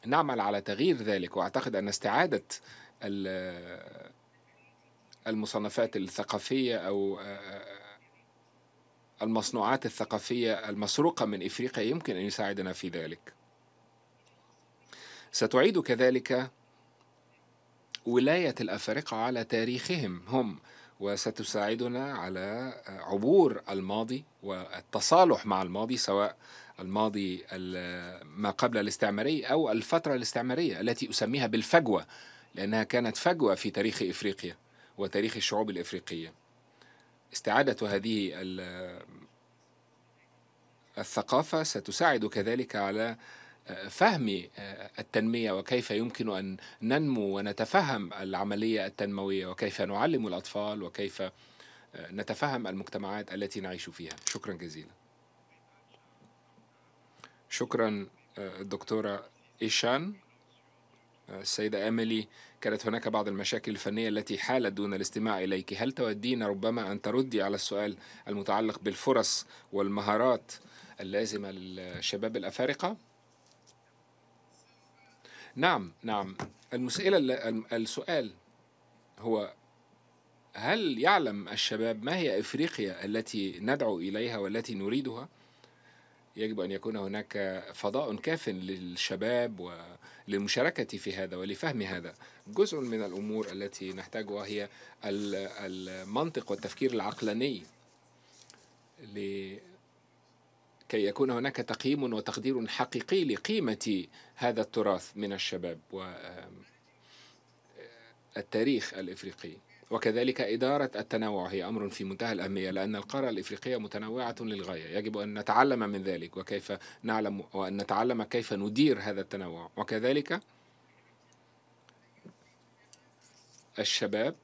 Speaker 3: نعمل على تغيير ذلك واعتقد ان استعاده المصنفات الثقافيه او آه، المصنوعات الثقافيه المسروقه من افريقيا يمكن ان يساعدنا في ذلك. ستعيد كذلك ولايه الافارقه على تاريخهم هم وستساعدنا على عبور الماضي والتصالح مع الماضي سواء الماضي ما قبل الاستعماري أو الفترة الاستعمارية التي أسميها بالفجوة لأنها كانت فجوة في تاريخ إفريقيا وتاريخ الشعوب الإفريقية استعادة هذه الثقافة ستساعد كذلك على آه، فهم آه، التنمية وكيف يمكن أن ننمو ونتفهم العملية التنموية وكيف نعلم الأطفال وكيف آه، نتفهم المجتمعات التي نعيش فيها شكرا جزيلا شكرا آه، الدكتورة إيشان السيدة آه، أميلي كانت هناك بعض المشاكل الفنية التي حالت دون الاستماع إليك هل تودين ربما أن تردي على السؤال المتعلق بالفرص والمهارات اللازمة للشباب الأفارقة؟ نعم نعم المسئلة السؤال هو هل يعلم الشباب ما هي إفريقيا التي ندعو إليها والتي نريدها؟ يجب أن يكون هناك فضاء كاف للشباب وللمشاركة في هذا ولفهم هذا جزء من الأمور التي نحتاجها هي المنطق والتفكير العقلاني لكي يكون هناك تقييم وتقدير حقيقي لقيمة هذا التراث من الشباب والتاريخ الإفريقي وكذلك إدارة التنوع هي أمر في منتهى الأهمية لأن القارة الإفريقية متنوعة للغاية يجب أن نتعلم من ذلك وكيف نعلم وأن نتعلم كيف ندير هذا التنوع وكذلك الشباب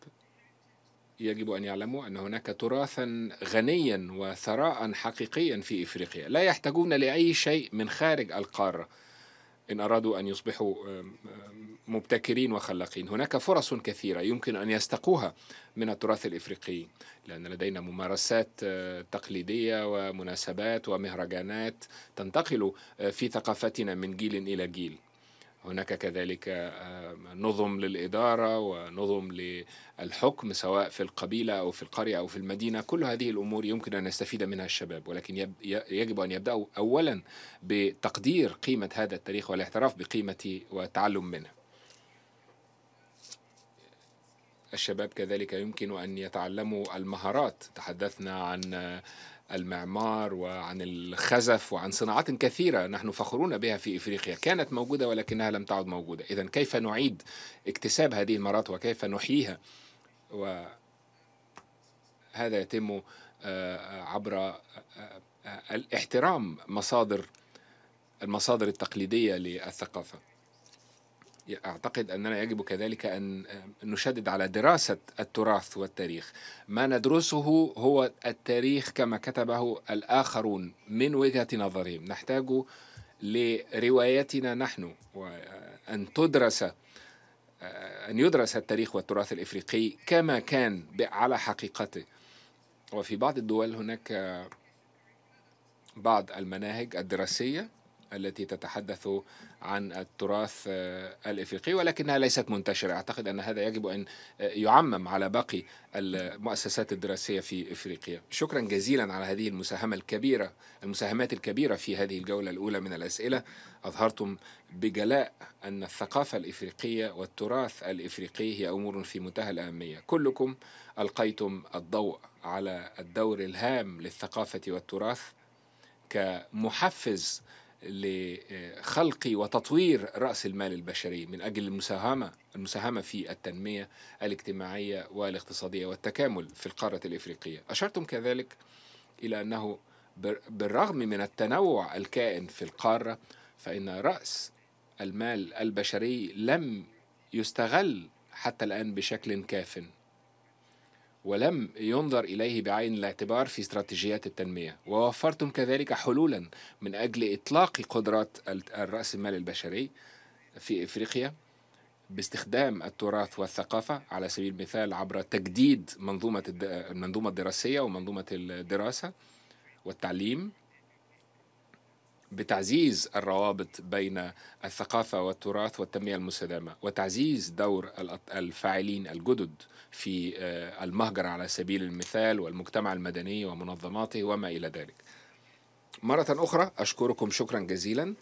Speaker 3: يجب أن يعلموا أن هناك تراثا غنيا وثراء حقيقيا في إفريقيا لا يحتاجون لأي شيء من خارج القارة إن أرادوا أن يصبحوا مبتكرين وخلاقين هناك فرص كثيرة يمكن أن يستقوها من التراث الإفريقي لأن لدينا ممارسات آه، تقليدية ومناسبات ومهرجانات تنتقل آه، في ثقافتنا من جيل إلى جيل هناك كذلك آه، نظم للإدارة ونظم للحكم سواء في القبيلة أو في القرية أو في المدينة كل هذه الأمور يمكن أن يستفيد منها الشباب ولكن يجب أن يبدأوا أولا بتقدير قيمة هذا التاريخ والاعتراف بقيمته والتعلم منه الشباب كذلك يمكن أن يتعلموا المهارات تحدثنا عن المعمار وعن الخزف وعن صناعات كثيرة نحن فخورون بها في إفريقيا كانت موجودة ولكنها لم تعد موجودة إذا كيف نعيد اكتساب هذه المرات وكيف نحييها وهذا يتم آه، عبر آه، آه، الاحترام مصادر المصادر التقليدية للثقافة أعتقد أننا يجب كذلك أن نشدد على دراسة التراث والتاريخ ما ندرسه هو التاريخ كما كتبه الآخرون من وجهة نظرهم نحتاج لروايتنا نحن وأن تدرس أن يدرس التاريخ والتراث الإفريقي كما كان على حقيقته وفي بعض الدول هناك بعض المناهج الدراسية التي تتحدث عن التراث آه، الافريقي ولكنها ليست منتشره، اعتقد ان هذا يجب ان آه، يعمم على باقي المؤسسات الدراسيه في افريقيا. شكرا جزيلا على هذه المساهمه الكبيره، المساهمات الكبيره في هذه الجوله الاولى من الاسئله، اظهرتم بجلاء ان الثقافه الافريقيه والتراث الافريقي هي امور في منتهى الاهميه، كلكم القيتم الضوء على الدور الهام للثقافه والتراث كمحفز لخلق وتطوير رأس المال البشري من أجل المساهمة المساهمة في التنمية الاجتماعية والاقتصادية والتكامل في القارة الإفريقية أشرتم كذلك إلى أنه بالرغم من التنوع الكائن في القارة فإن رأس المال البشري لم يستغل حتى الآن بشكل كاف ولم ينظر إليه بعين الاعتبار في استراتيجيات التنمية ووفرتم كذلك حلولا من أجل إطلاق قدرات الرأس المال البشري في إفريقيا باستخدام التراث والثقافة على سبيل المثال عبر تجديد منظومة المنظومة الدراسية ومنظومة الدراسة والتعليم بتعزيز الروابط بين الثقافة والتراث والتنمية المستدامة وتعزيز دور الفاعلين الجدد في آه، المهجر على سبيل المثال والمجتمع المدني ومنظماته وما إلى ذلك مرة أخرى أشكركم شكرا جزيلا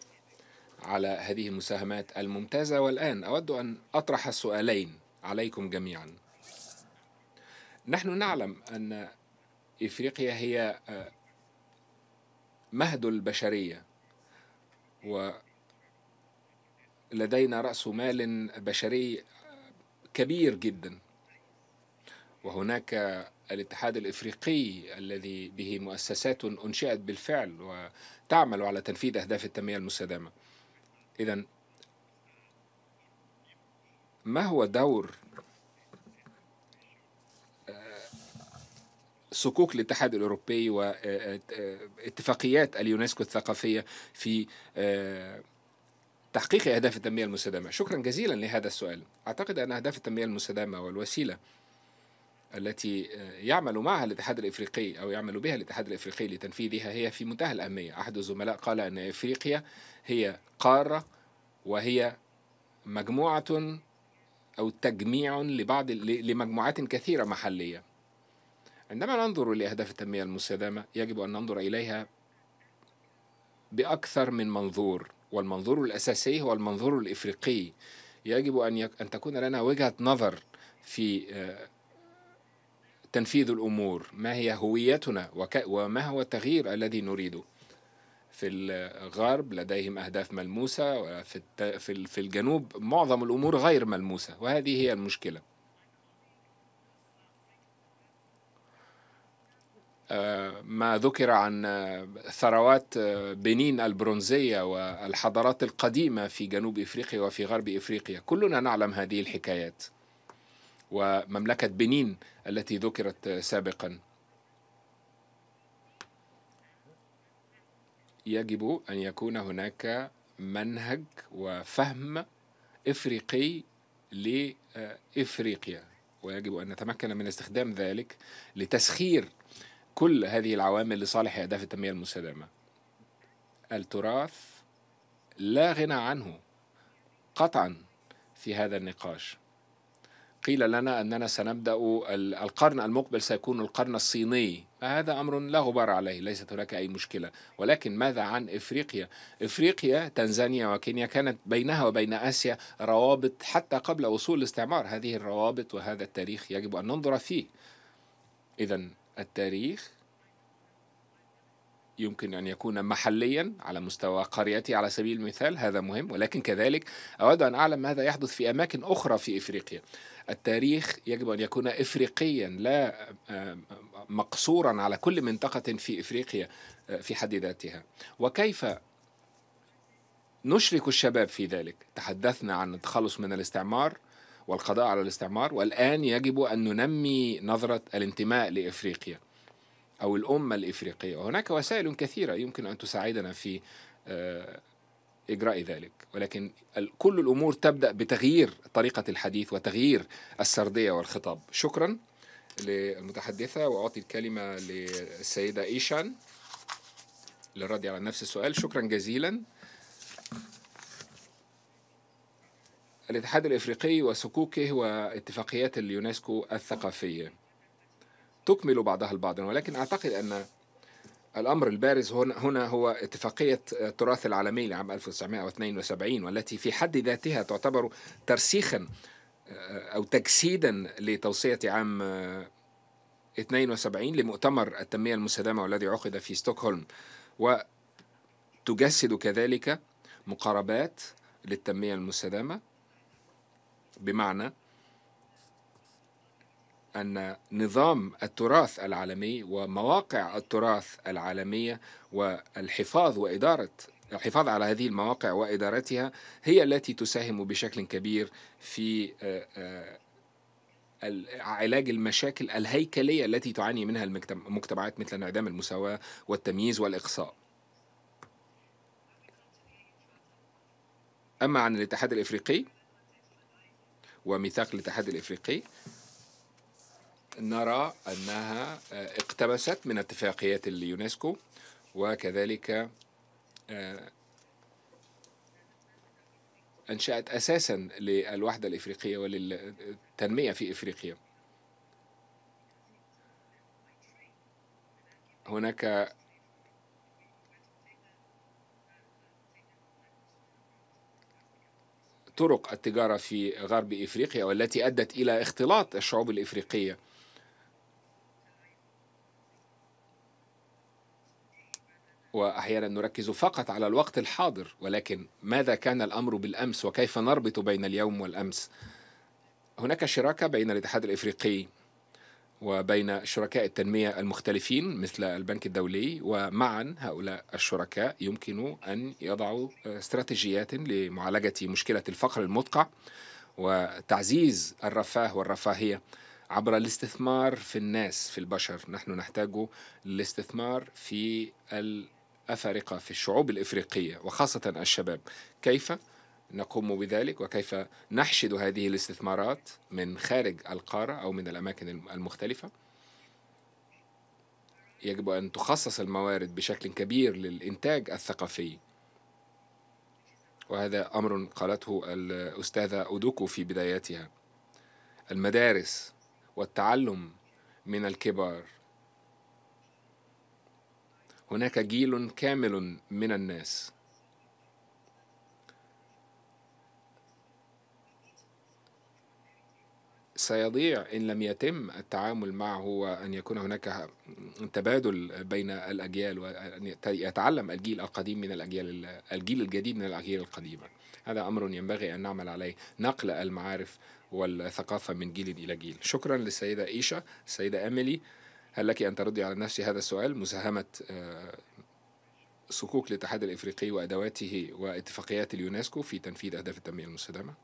Speaker 3: على هذه المساهمات الممتازة والآن أود أن أطرح السؤالين عليكم جميعا نحن نعلم أن إفريقيا هي آه، مهد البشرية ولدينا رأس مال بشري كبير جدا وهناك الاتحاد الافريقي الذي به مؤسسات انشئت بالفعل وتعمل على تنفيذ اهداف التنميه المستدامه. اذا ما هو دور صكوك الاتحاد الاوروبي واتفاقيات آه، آه، آه، اليونسكو الثقافيه في تحقيق اهداف التنميه المستدامه شكرا جزيلا لهذا السؤال اعتقد ان اهداف التنميه المستدامه والوسيله التي يعمل معها الاتحاد الافريقي او يعمل بها الاتحاد الافريقي لتنفيذها هي في منتهى الاهميه احد الزملاء قال ان افريقيا هي قاره وهي مجموعه او تجميع لبعض لمجموعات كثيره محليه عندما ننظر لأهداف التنمية المستدامة يجب أن ننظر إليها بأكثر من منظور والمنظور الأساسي هو المنظور الإفريقي يجب أن, يك... أن تكون لنا وجهة نظر في آه، تنفيذ الأمور ما هي هويتنا وك... وما هو التغيير الذي نريده في الغرب لديهم أهداف ملموسة وفي الت... في الجنوب معظم الأمور غير ملموسة وهذه هي المشكلة ما ذكر عن آه، ثروات آه، بنين البرونزية والحضارات القديمة في جنوب إفريقيا وفي غرب إفريقيا كلنا نعلم هذه الحكايات ومملكة بنين التي ذكرت آه، سابقا يجب أن يكون هناك منهج وفهم إفريقي لإفريقيا ويجب أن نتمكن من استخدام ذلك لتسخير كل هذه العوامل لصالح أهداف التنمية المستدامة التراث لا غنى عنه قطعا في هذا النقاش قيل لنا أننا سنبدأ القرن المقبل سيكون القرن الصيني هذا أمر لا غبار عليه ليست هناك أي مشكلة ولكن ماذا عن إفريقيا إفريقيا تنزانيا وكينيا كانت بينها وبين آسيا روابط حتى قبل وصول الاستعمار هذه الروابط وهذا التاريخ يجب أن ننظر فيه إذا التاريخ يمكن أن يكون محليا على مستوى قريتي على سبيل المثال هذا مهم ولكن كذلك أود أن أعلم ماذا يحدث في أماكن أخرى في إفريقيا التاريخ يجب أن يكون إفريقيا لا آه، مقصورا على كل منطقة في إفريقيا آه، في حد ذاتها وكيف نشرك الشباب في ذلك تحدثنا عن التخلص من الاستعمار والقضاء على الاستعمار والآن يجب أن ننمي نظرة الانتماء لإفريقيا أو الأمة الإفريقية وهناك وسائل كثيرة يمكن أن تساعدنا في آه، إجراء ذلك ولكن كل الأمور تبدأ بتغيير طريقة الحديث وتغيير السردية والخطاب شكرا للمتحدثة وأعطي الكلمة للسيدة إيشان للرد على نفس السؤال شكرا جزيلا الاتحاد الافريقي وسكوكه واتفاقيات اليونسكو الثقافيه تكمل بعضها البعض ولكن اعتقد ان الامر البارز هنا هو اتفاقيه التراث العالمي لعام 1972 والتي في حد ذاتها تعتبر ترسيخا آه، او تجسيدا لتوصيه عام 72 آه، لمؤتمر التنميه المستدامه والذي عقد في ستوكهولم وتجسد كذلك مقاربات للتنميه المستدامه بمعنى أن نظام التراث العالمي ومواقع التراث العالمية والحفاظ وإدارة الحفاظ على هذه المواقع وإدارتها هي التي تساهم بشكل كبير في آه، آه، علاج المشاكل الهيكلية التي تعاني منها المجتمعات مثل انعدام المساواة والتمييز والإقصاء أما عن الاتحاد الإفريقي وميثاق الاتحاد الافريقي نرى انها آه، اقتبست من اتفاقيات اليونسكو وكذلك آه، انشات اساسا للوحده الافريقيه وللتنميه في افريقيا هناك طرق التجارة في غرب إفريقيا والتي أدت إلى اختلاط الشعوب الإفريقية واحيانا نركز فقط على الوقت الحاضر ولكن ماذا كان الامر بالامس وكيف نربط بين اليوم والامس هناك شراكه بين الاتحاد الافريقي وبين شركاء التنمية المختلفين مثل البنك الدولي ومعا هؤلاء الشركاء يمكن أن يضعوا آه، استراتيجيات لمعالجة مشكلة الفقر المدقع وتعزيز الرفاه والرفاهية عبر الاستثمار في الناس في البشر نحن نحتاج للاستثمار في الأفارقة في الشعوب الإفريقية وخاصة الشباب كيف؟ نقوم بذلك وكيف نحشد هذه الاستثمارات من خارج القارة أو من الأماكن المختلفة يجب أن تخصص الموارد بشكل كبير للإنتاج الثقافي وهذا أمر قالته الأستاذة أودوكو في بدايتها المدارس والتعلم من الكبار هناك جيل كامل من الناس سيضيع إن لم يتم التعامل معه وأن يكون هناك تبادل بين الأجيال وأن يتعلم الجيل القديم من الأجيال الجيل الجديد من الأجيال القديمة هذا أمر ينبغي أن نعمل عليه نقل المعارف والثقافة من جيل إلى جيل شكرا للسيدة إيشا السيدة أميلي هل لك أن تردي على نفسي هذا السؤال مساهمة صكوك آه، الاتحاد الإفريقي وأدواته واتفاقيات اليونسكو في تنفيذ أهداف التنمية المستدامة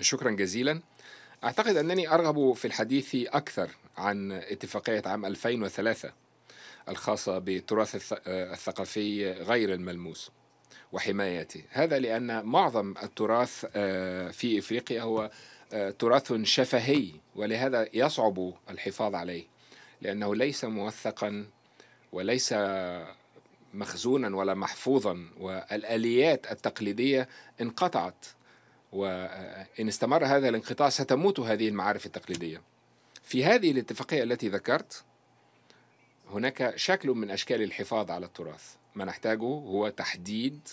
Speaker 3: شكرا جزيلا أعتقد أنني أرغب في الحديث أكثر عن اتفاقية عام 2003 الخاصة بالتراث آه، الثقافي غير الملموس وحمايته هذا لأن معظم التراث آه، في إفريقيا هو آه، تراث شفهي ولهذا يصعب الحفاظ عليه لأنه ليس موثقا وليس مخزونا ولا محفوظا والآليات التقليدية انقطعت وإن استمر هذا الانقطاع ستموت هذه المعارف التقليدية في هذه الاتفاقية التي ذكرت هناك شكل من أشكال الحفاظ على التراث ما نحتاجه هو تحديد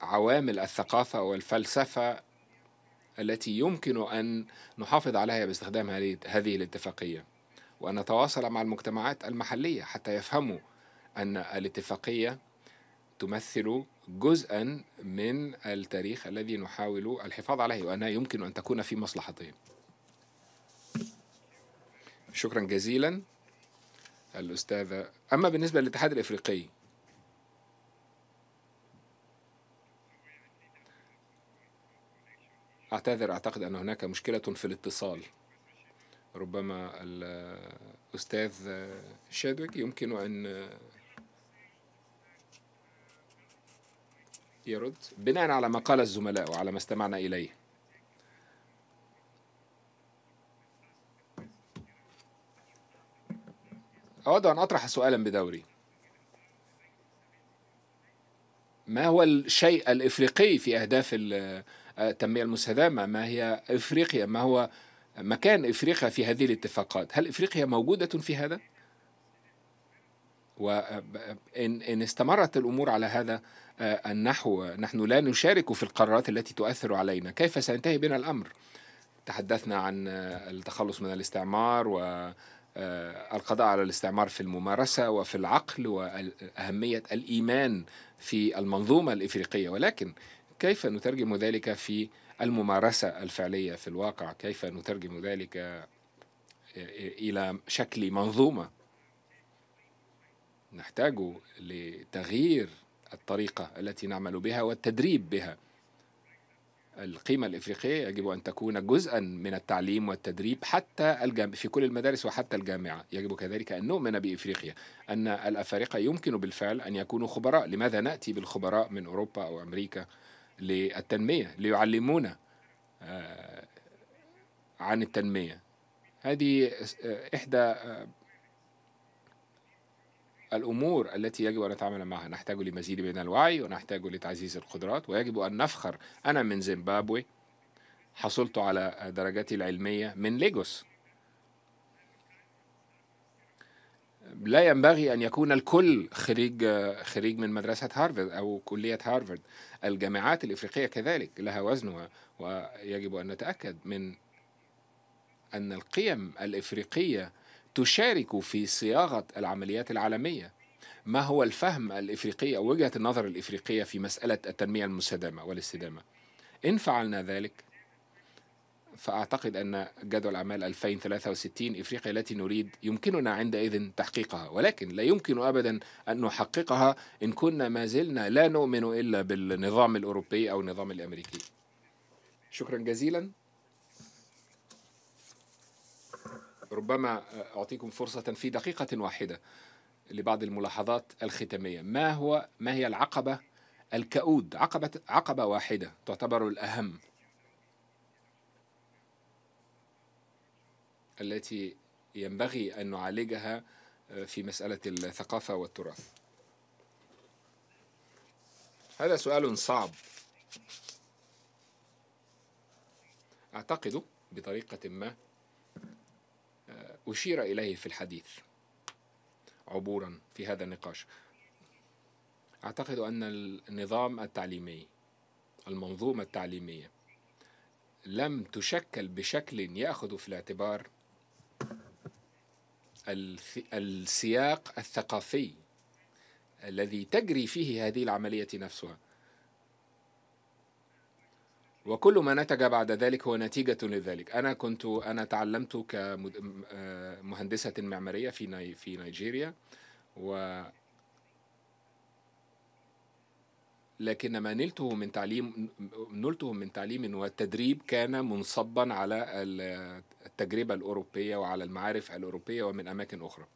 Speaker 3: عوامل الثقافة والفلسفة التي يمكن أن نحافظ عليها باستخدام هذه الاتفاقية وأن نتواصل مع المجتمعات المحلية حتى يفهموا أن الاتفاقية تمثل جزءا من التاريخ الذي نحاول الحفاظ عليه وأنها يمكن أن تكون في مصلحتهم شكرا جزيلا الأستاذة أما بالنسبة للاتحاد الإفريقي أعتذر أعتقد أن هناك مشكلة في الاتصال ربما الأستاذ شادويك يمكن أن يرد بناء على ما قال الزملاء وعلى ما استمعنا إليه أود أن أطرح سؤالا بدوري ما هو الشيء الإفريقي في أهداف التنمية المستدامة ما هي إفريقيا ما هو مكان إفريقيا في هذه الاتفاقات هل إفريقيا موجودة في هذا؟ وإن إن استمرت الأمور على هذا آه، النحو نحن لا نشارك في القرارات التي تؤثر علينا كيف سينتهي بنا الأمر تحدثنا عن آه، التخلص من الاستعمار و آه، القضاء على الاستعمار في الممارسه وفي العقل واهميه الايمان في المنظومه الافريقيه ولكن كيف نترجم ذلك في الممارسه الفعليه في الواقع كيف نترجم ذلك الى شكل منظومه نحتاج لتغيير الطريقة التي نعمل بها والتدريب بها القيمة الإفريقية يجب أن تكون جزءا من التعليم والتدريب حتى الجام... في كل المدارس وحتى الجامعة يجب كذلك أن نؤمن بإفريقيا أن الأفارقة يمكن بالفعل أن يكونوا خبراء لماذا نأتي بالخبراء من أوروبا أو أمريكا للتنمية ليعلمونا آه، عن التنمية هذه إحدى آه، الأمور التي يجب أن نتعامل معها نحتاج لمزيد من الوعي ونحتاج لتعزيز القدرات ويجب أن نفخر أنا من زيمبابوي حصلت على درجتي العلمية من ليجوس لا ينبغي أن يكون الكل خريج خريج من مدرسة هارفرد أو كلية هارفرد الجامعات الإفريقية كذلك لها وزنها ويجب أن نتأكد من أن القيم الإفريقية تشارك في صياغة العمليات العالمية ما هو الفهم الإفريقي أو وجهة النظر الإفريقية في مسألة التنمية المستدامة والاستدامة إن فعلنا ذلك فأعتقد أن جدول أعمال 2063 إفريقيا التي نريد يمكننا عندئذ تحقيقها ولكن لا يمكن أبدا أن نحققها إن كنا ما زلنا لا نؤمن إلا بالنظام الأوروبي أو النظام الأمريكي شكرا جزيلا ربما أعطيكم فرصة في دقيقة واحدة لبعض الملاحظات الختامية ما هو ما هي العقبة الكؤود عقبة عقبة واحدة تعتبر الأهم التي ينبغي أن نعالجها في مسألة الثقافة والتراث هذا سؤال صعب أعتقد بطريقة ما آه، أشير إليه في الحديث عبورا في هذا النقاش أعتقد أن النظام التعليمي المنظومة التعليمية لم تشكل بشكل يأخذ في الاعتبار السياق الثقافي الذي تجري فيه هذه العملية نفسها وكل ما نتج بعد ذلك هو نتيجة لذلك أنا كنت أنا تعلمت كمهندسة معمارية في في نيجيريا و لكن ما نلته من تعليم نلته من تعليم والتدريب كان منصبا على التجربة الأوروبية وعلى المعارف الأوروبية ومن أماكن أخرى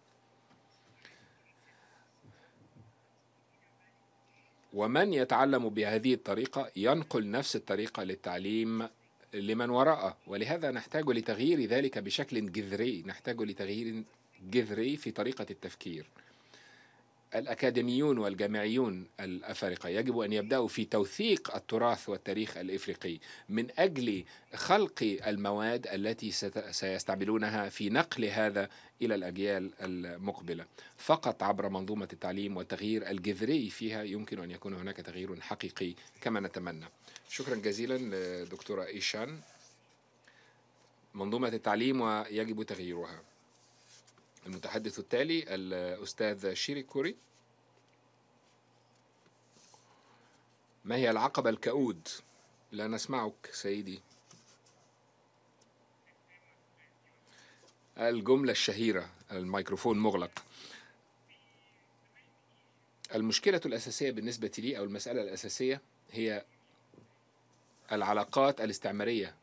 Speaker 3: ومن يتعلم بهذه الطريقة ينقل نفس الطريقة للتعليم لمن وراءه ولهذا نحتاج لتغيير ذلك بشكل جذري نحتاج لتغيير جذري في طريقة التفكير الأكاديميون والجامعيون الأفارقة يجب أن يبدأوا في توثيق التراث والتاريخ الإفريقي من أجل خلق المواد التي سيستعملونها في نقل هذا إلى الأجيال المقبلة فقط عبر منظومة التعليم والتغيير الجذري فيها يمكن أن يكون هناك تغيير حقيقي كما نتمنى شكرا جزيلا دكتورة إيشان منظومة التعليم ويجب تغييرها المتحدث التالي الأستاذ شيري كوري ما هي العقبة الكؤود؟ لا نسمعك سيدي الجملة الشهيرة الميكروفون مغلق المشكلة الأساسية بالنسبة لي أو المسألة الأساسية هي العلاقات الاستعمارية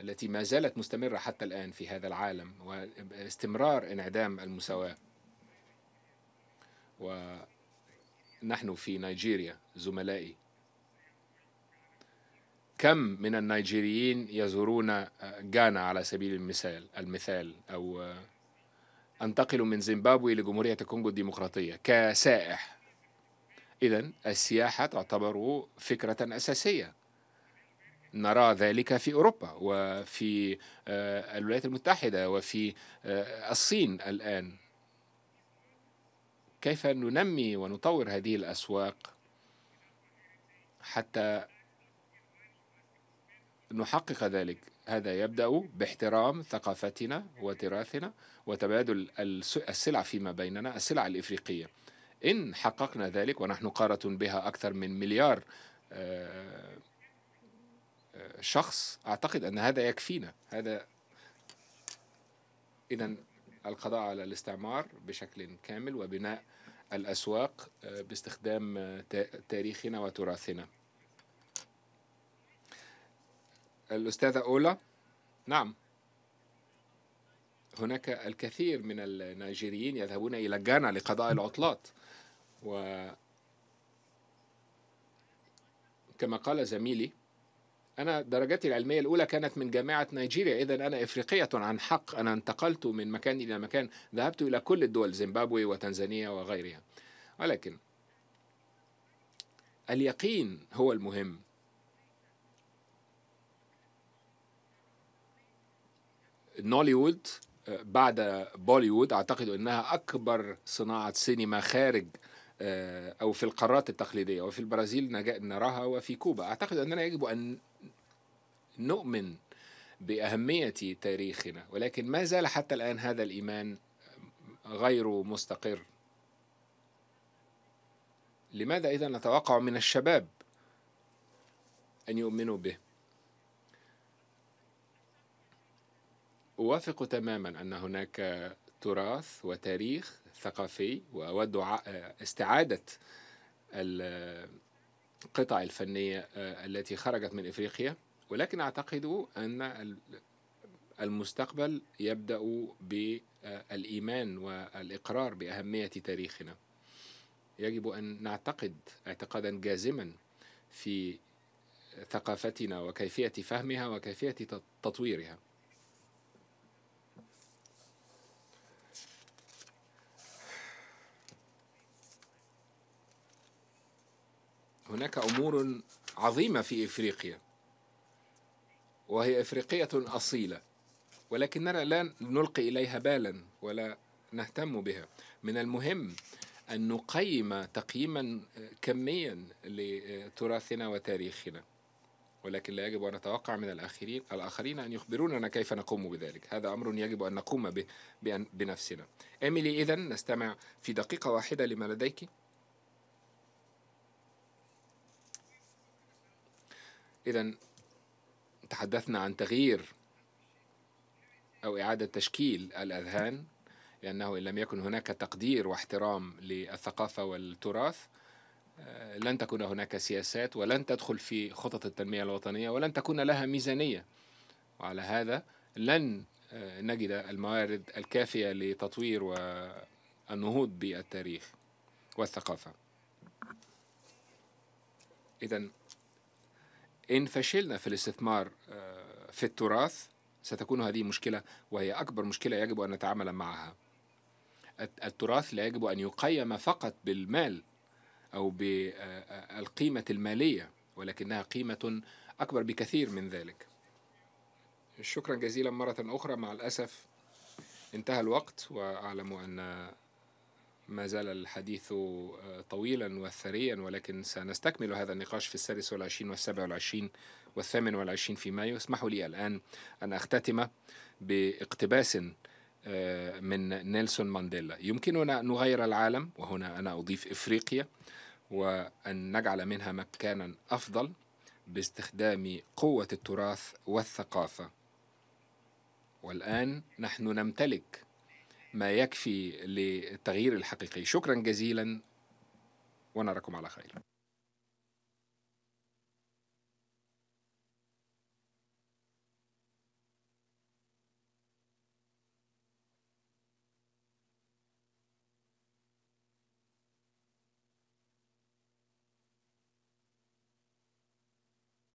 Speaker 3: التي ما زالت مستمرة حتى الآن في هذا العالم واستمرار انعدام المساواة ونحن في نيجيريا زملائي كم من النيجيريين يزورون غانا على سبيل المثال المثال أو أنتقل من زيمبابوي لجمهورية الكونغو الديمقراطية كسائح إذا السياحة تعتبر فكرة أساسية نرى ذلك في اوروبا وفي آه، الولايات المتحده وفي آه، الصين الان كيف ننمي ونطور هذه الاسواق حتى نحقق ذلك هذا يبدا باحترام ثقافتنا وتراثنا وتبادل السلع فيما بيننا السلع الافريقيه ان حققنا ذلك ونحن قاره بها اكثر من مليار آه، شخص اعتقد ان هذا يكفينا هذا اذا القضاء على الاستعمار بشكل كامل وبناء الاسواق آه، باستخدام آه، تاريخنا وتراثنا الاستاذه اولا نعم هناك الكثير من النيجيريين يذهبون الى غانا لقضاء العطلات و كما قال زميلي أنا درجاتي العلمية الأولى كانت من جامعة نيجيريا إذا أنا إفريقية عن حق أنا انتقلت من مكان إلى مكان ذهبت إلى كل الدول زيمبابوي وتنزانيا وغيرها ولكن اليقين هو المهم نوليوود آه، بعد بوليوود أعتقد أنها أكبر صناعة سينما خارج آه، أو في القارات التقليدية وفي البرازيل نراها وفي كوبا أعتقد أننا يجب أن نؤمن باهميه تاريخنا ولكن ما زال حتى الان هذا الايمان غير مستقر لماذا اذا نتوقع من الشباب ان يؤمنوا به اوافق تماما ان هناك تراث وتاريخ ثقافي واود استعاده القطع الفنيه آه، التي خرجت من افريقيا ولكن أعتقد أن المستقبل يبدأ بالإيمان والإقرار بأهمية تاريخنا يجب أن نعتقد اعتقادا جازما في ثقافتنا وكيفية فهمها وكيفية تطويرها هناك أمور عظيمة في إفريقيا وهي إفريقية أصيلة ولكننا لا نلقي إليها بالا ولا نهتم بها من المهم أن نقيم تقييما كميا لتراثنا وتاريخنا ولكن لا يجب أن نتوقع من الآخرين الآخرين أن يخبروننا كيف نقوم بذلك هذا أمر يجب أن نقوم به بنفسنا إيميلي إذا نستمع في دقيقة واحدة لما لديك إذا تحدثنا عن تغيير أو إعادة تشكيل الأذهان لأنه إن لم يكن هناك تقدير واحترام للثقافة والتراث آه، لن تكون هناك سياسات ولن تدخل في خطط التنمية الوطنية ولن تكون لها ميزانية وعلى هذا لن آه، نجد الموارد الكافية لتطوير والنهوض بالتاريخ والثقافة إذا إن فشلنا في الاستثمار آه، في التراث ستكون هذه مشكلة وهي أكبر مشكلة يجب أن نتعامل معها التراث لا يجب أن يقيم فقط بالمال أو بالقيمة آه، المالية ولكنها قيمة أكبر بكثير من ذلك شكرا جزيلا مرة أخرى مع الأسف انتهى الوقت وأعلم أن ما زال الحديث آه، طويلا وثريا ولكن سنستكمل هذا النقاش في السادس والعشرين والسابع والعشرين والثامن والعشرين في مايو اسمحوا لي الآن أن أختتم باقتباس آه، من نيلسون مانديلا يمكننا أن نغير العالم وهنا أنا أضيف إفريقيا وأن نجعل منها مكانا أفضل باستخدام قوة التراث والثقافة والآن نحن نمتلك ما يكفي للتغيير الحقيقي شكرا جزيلا ونراكم على خير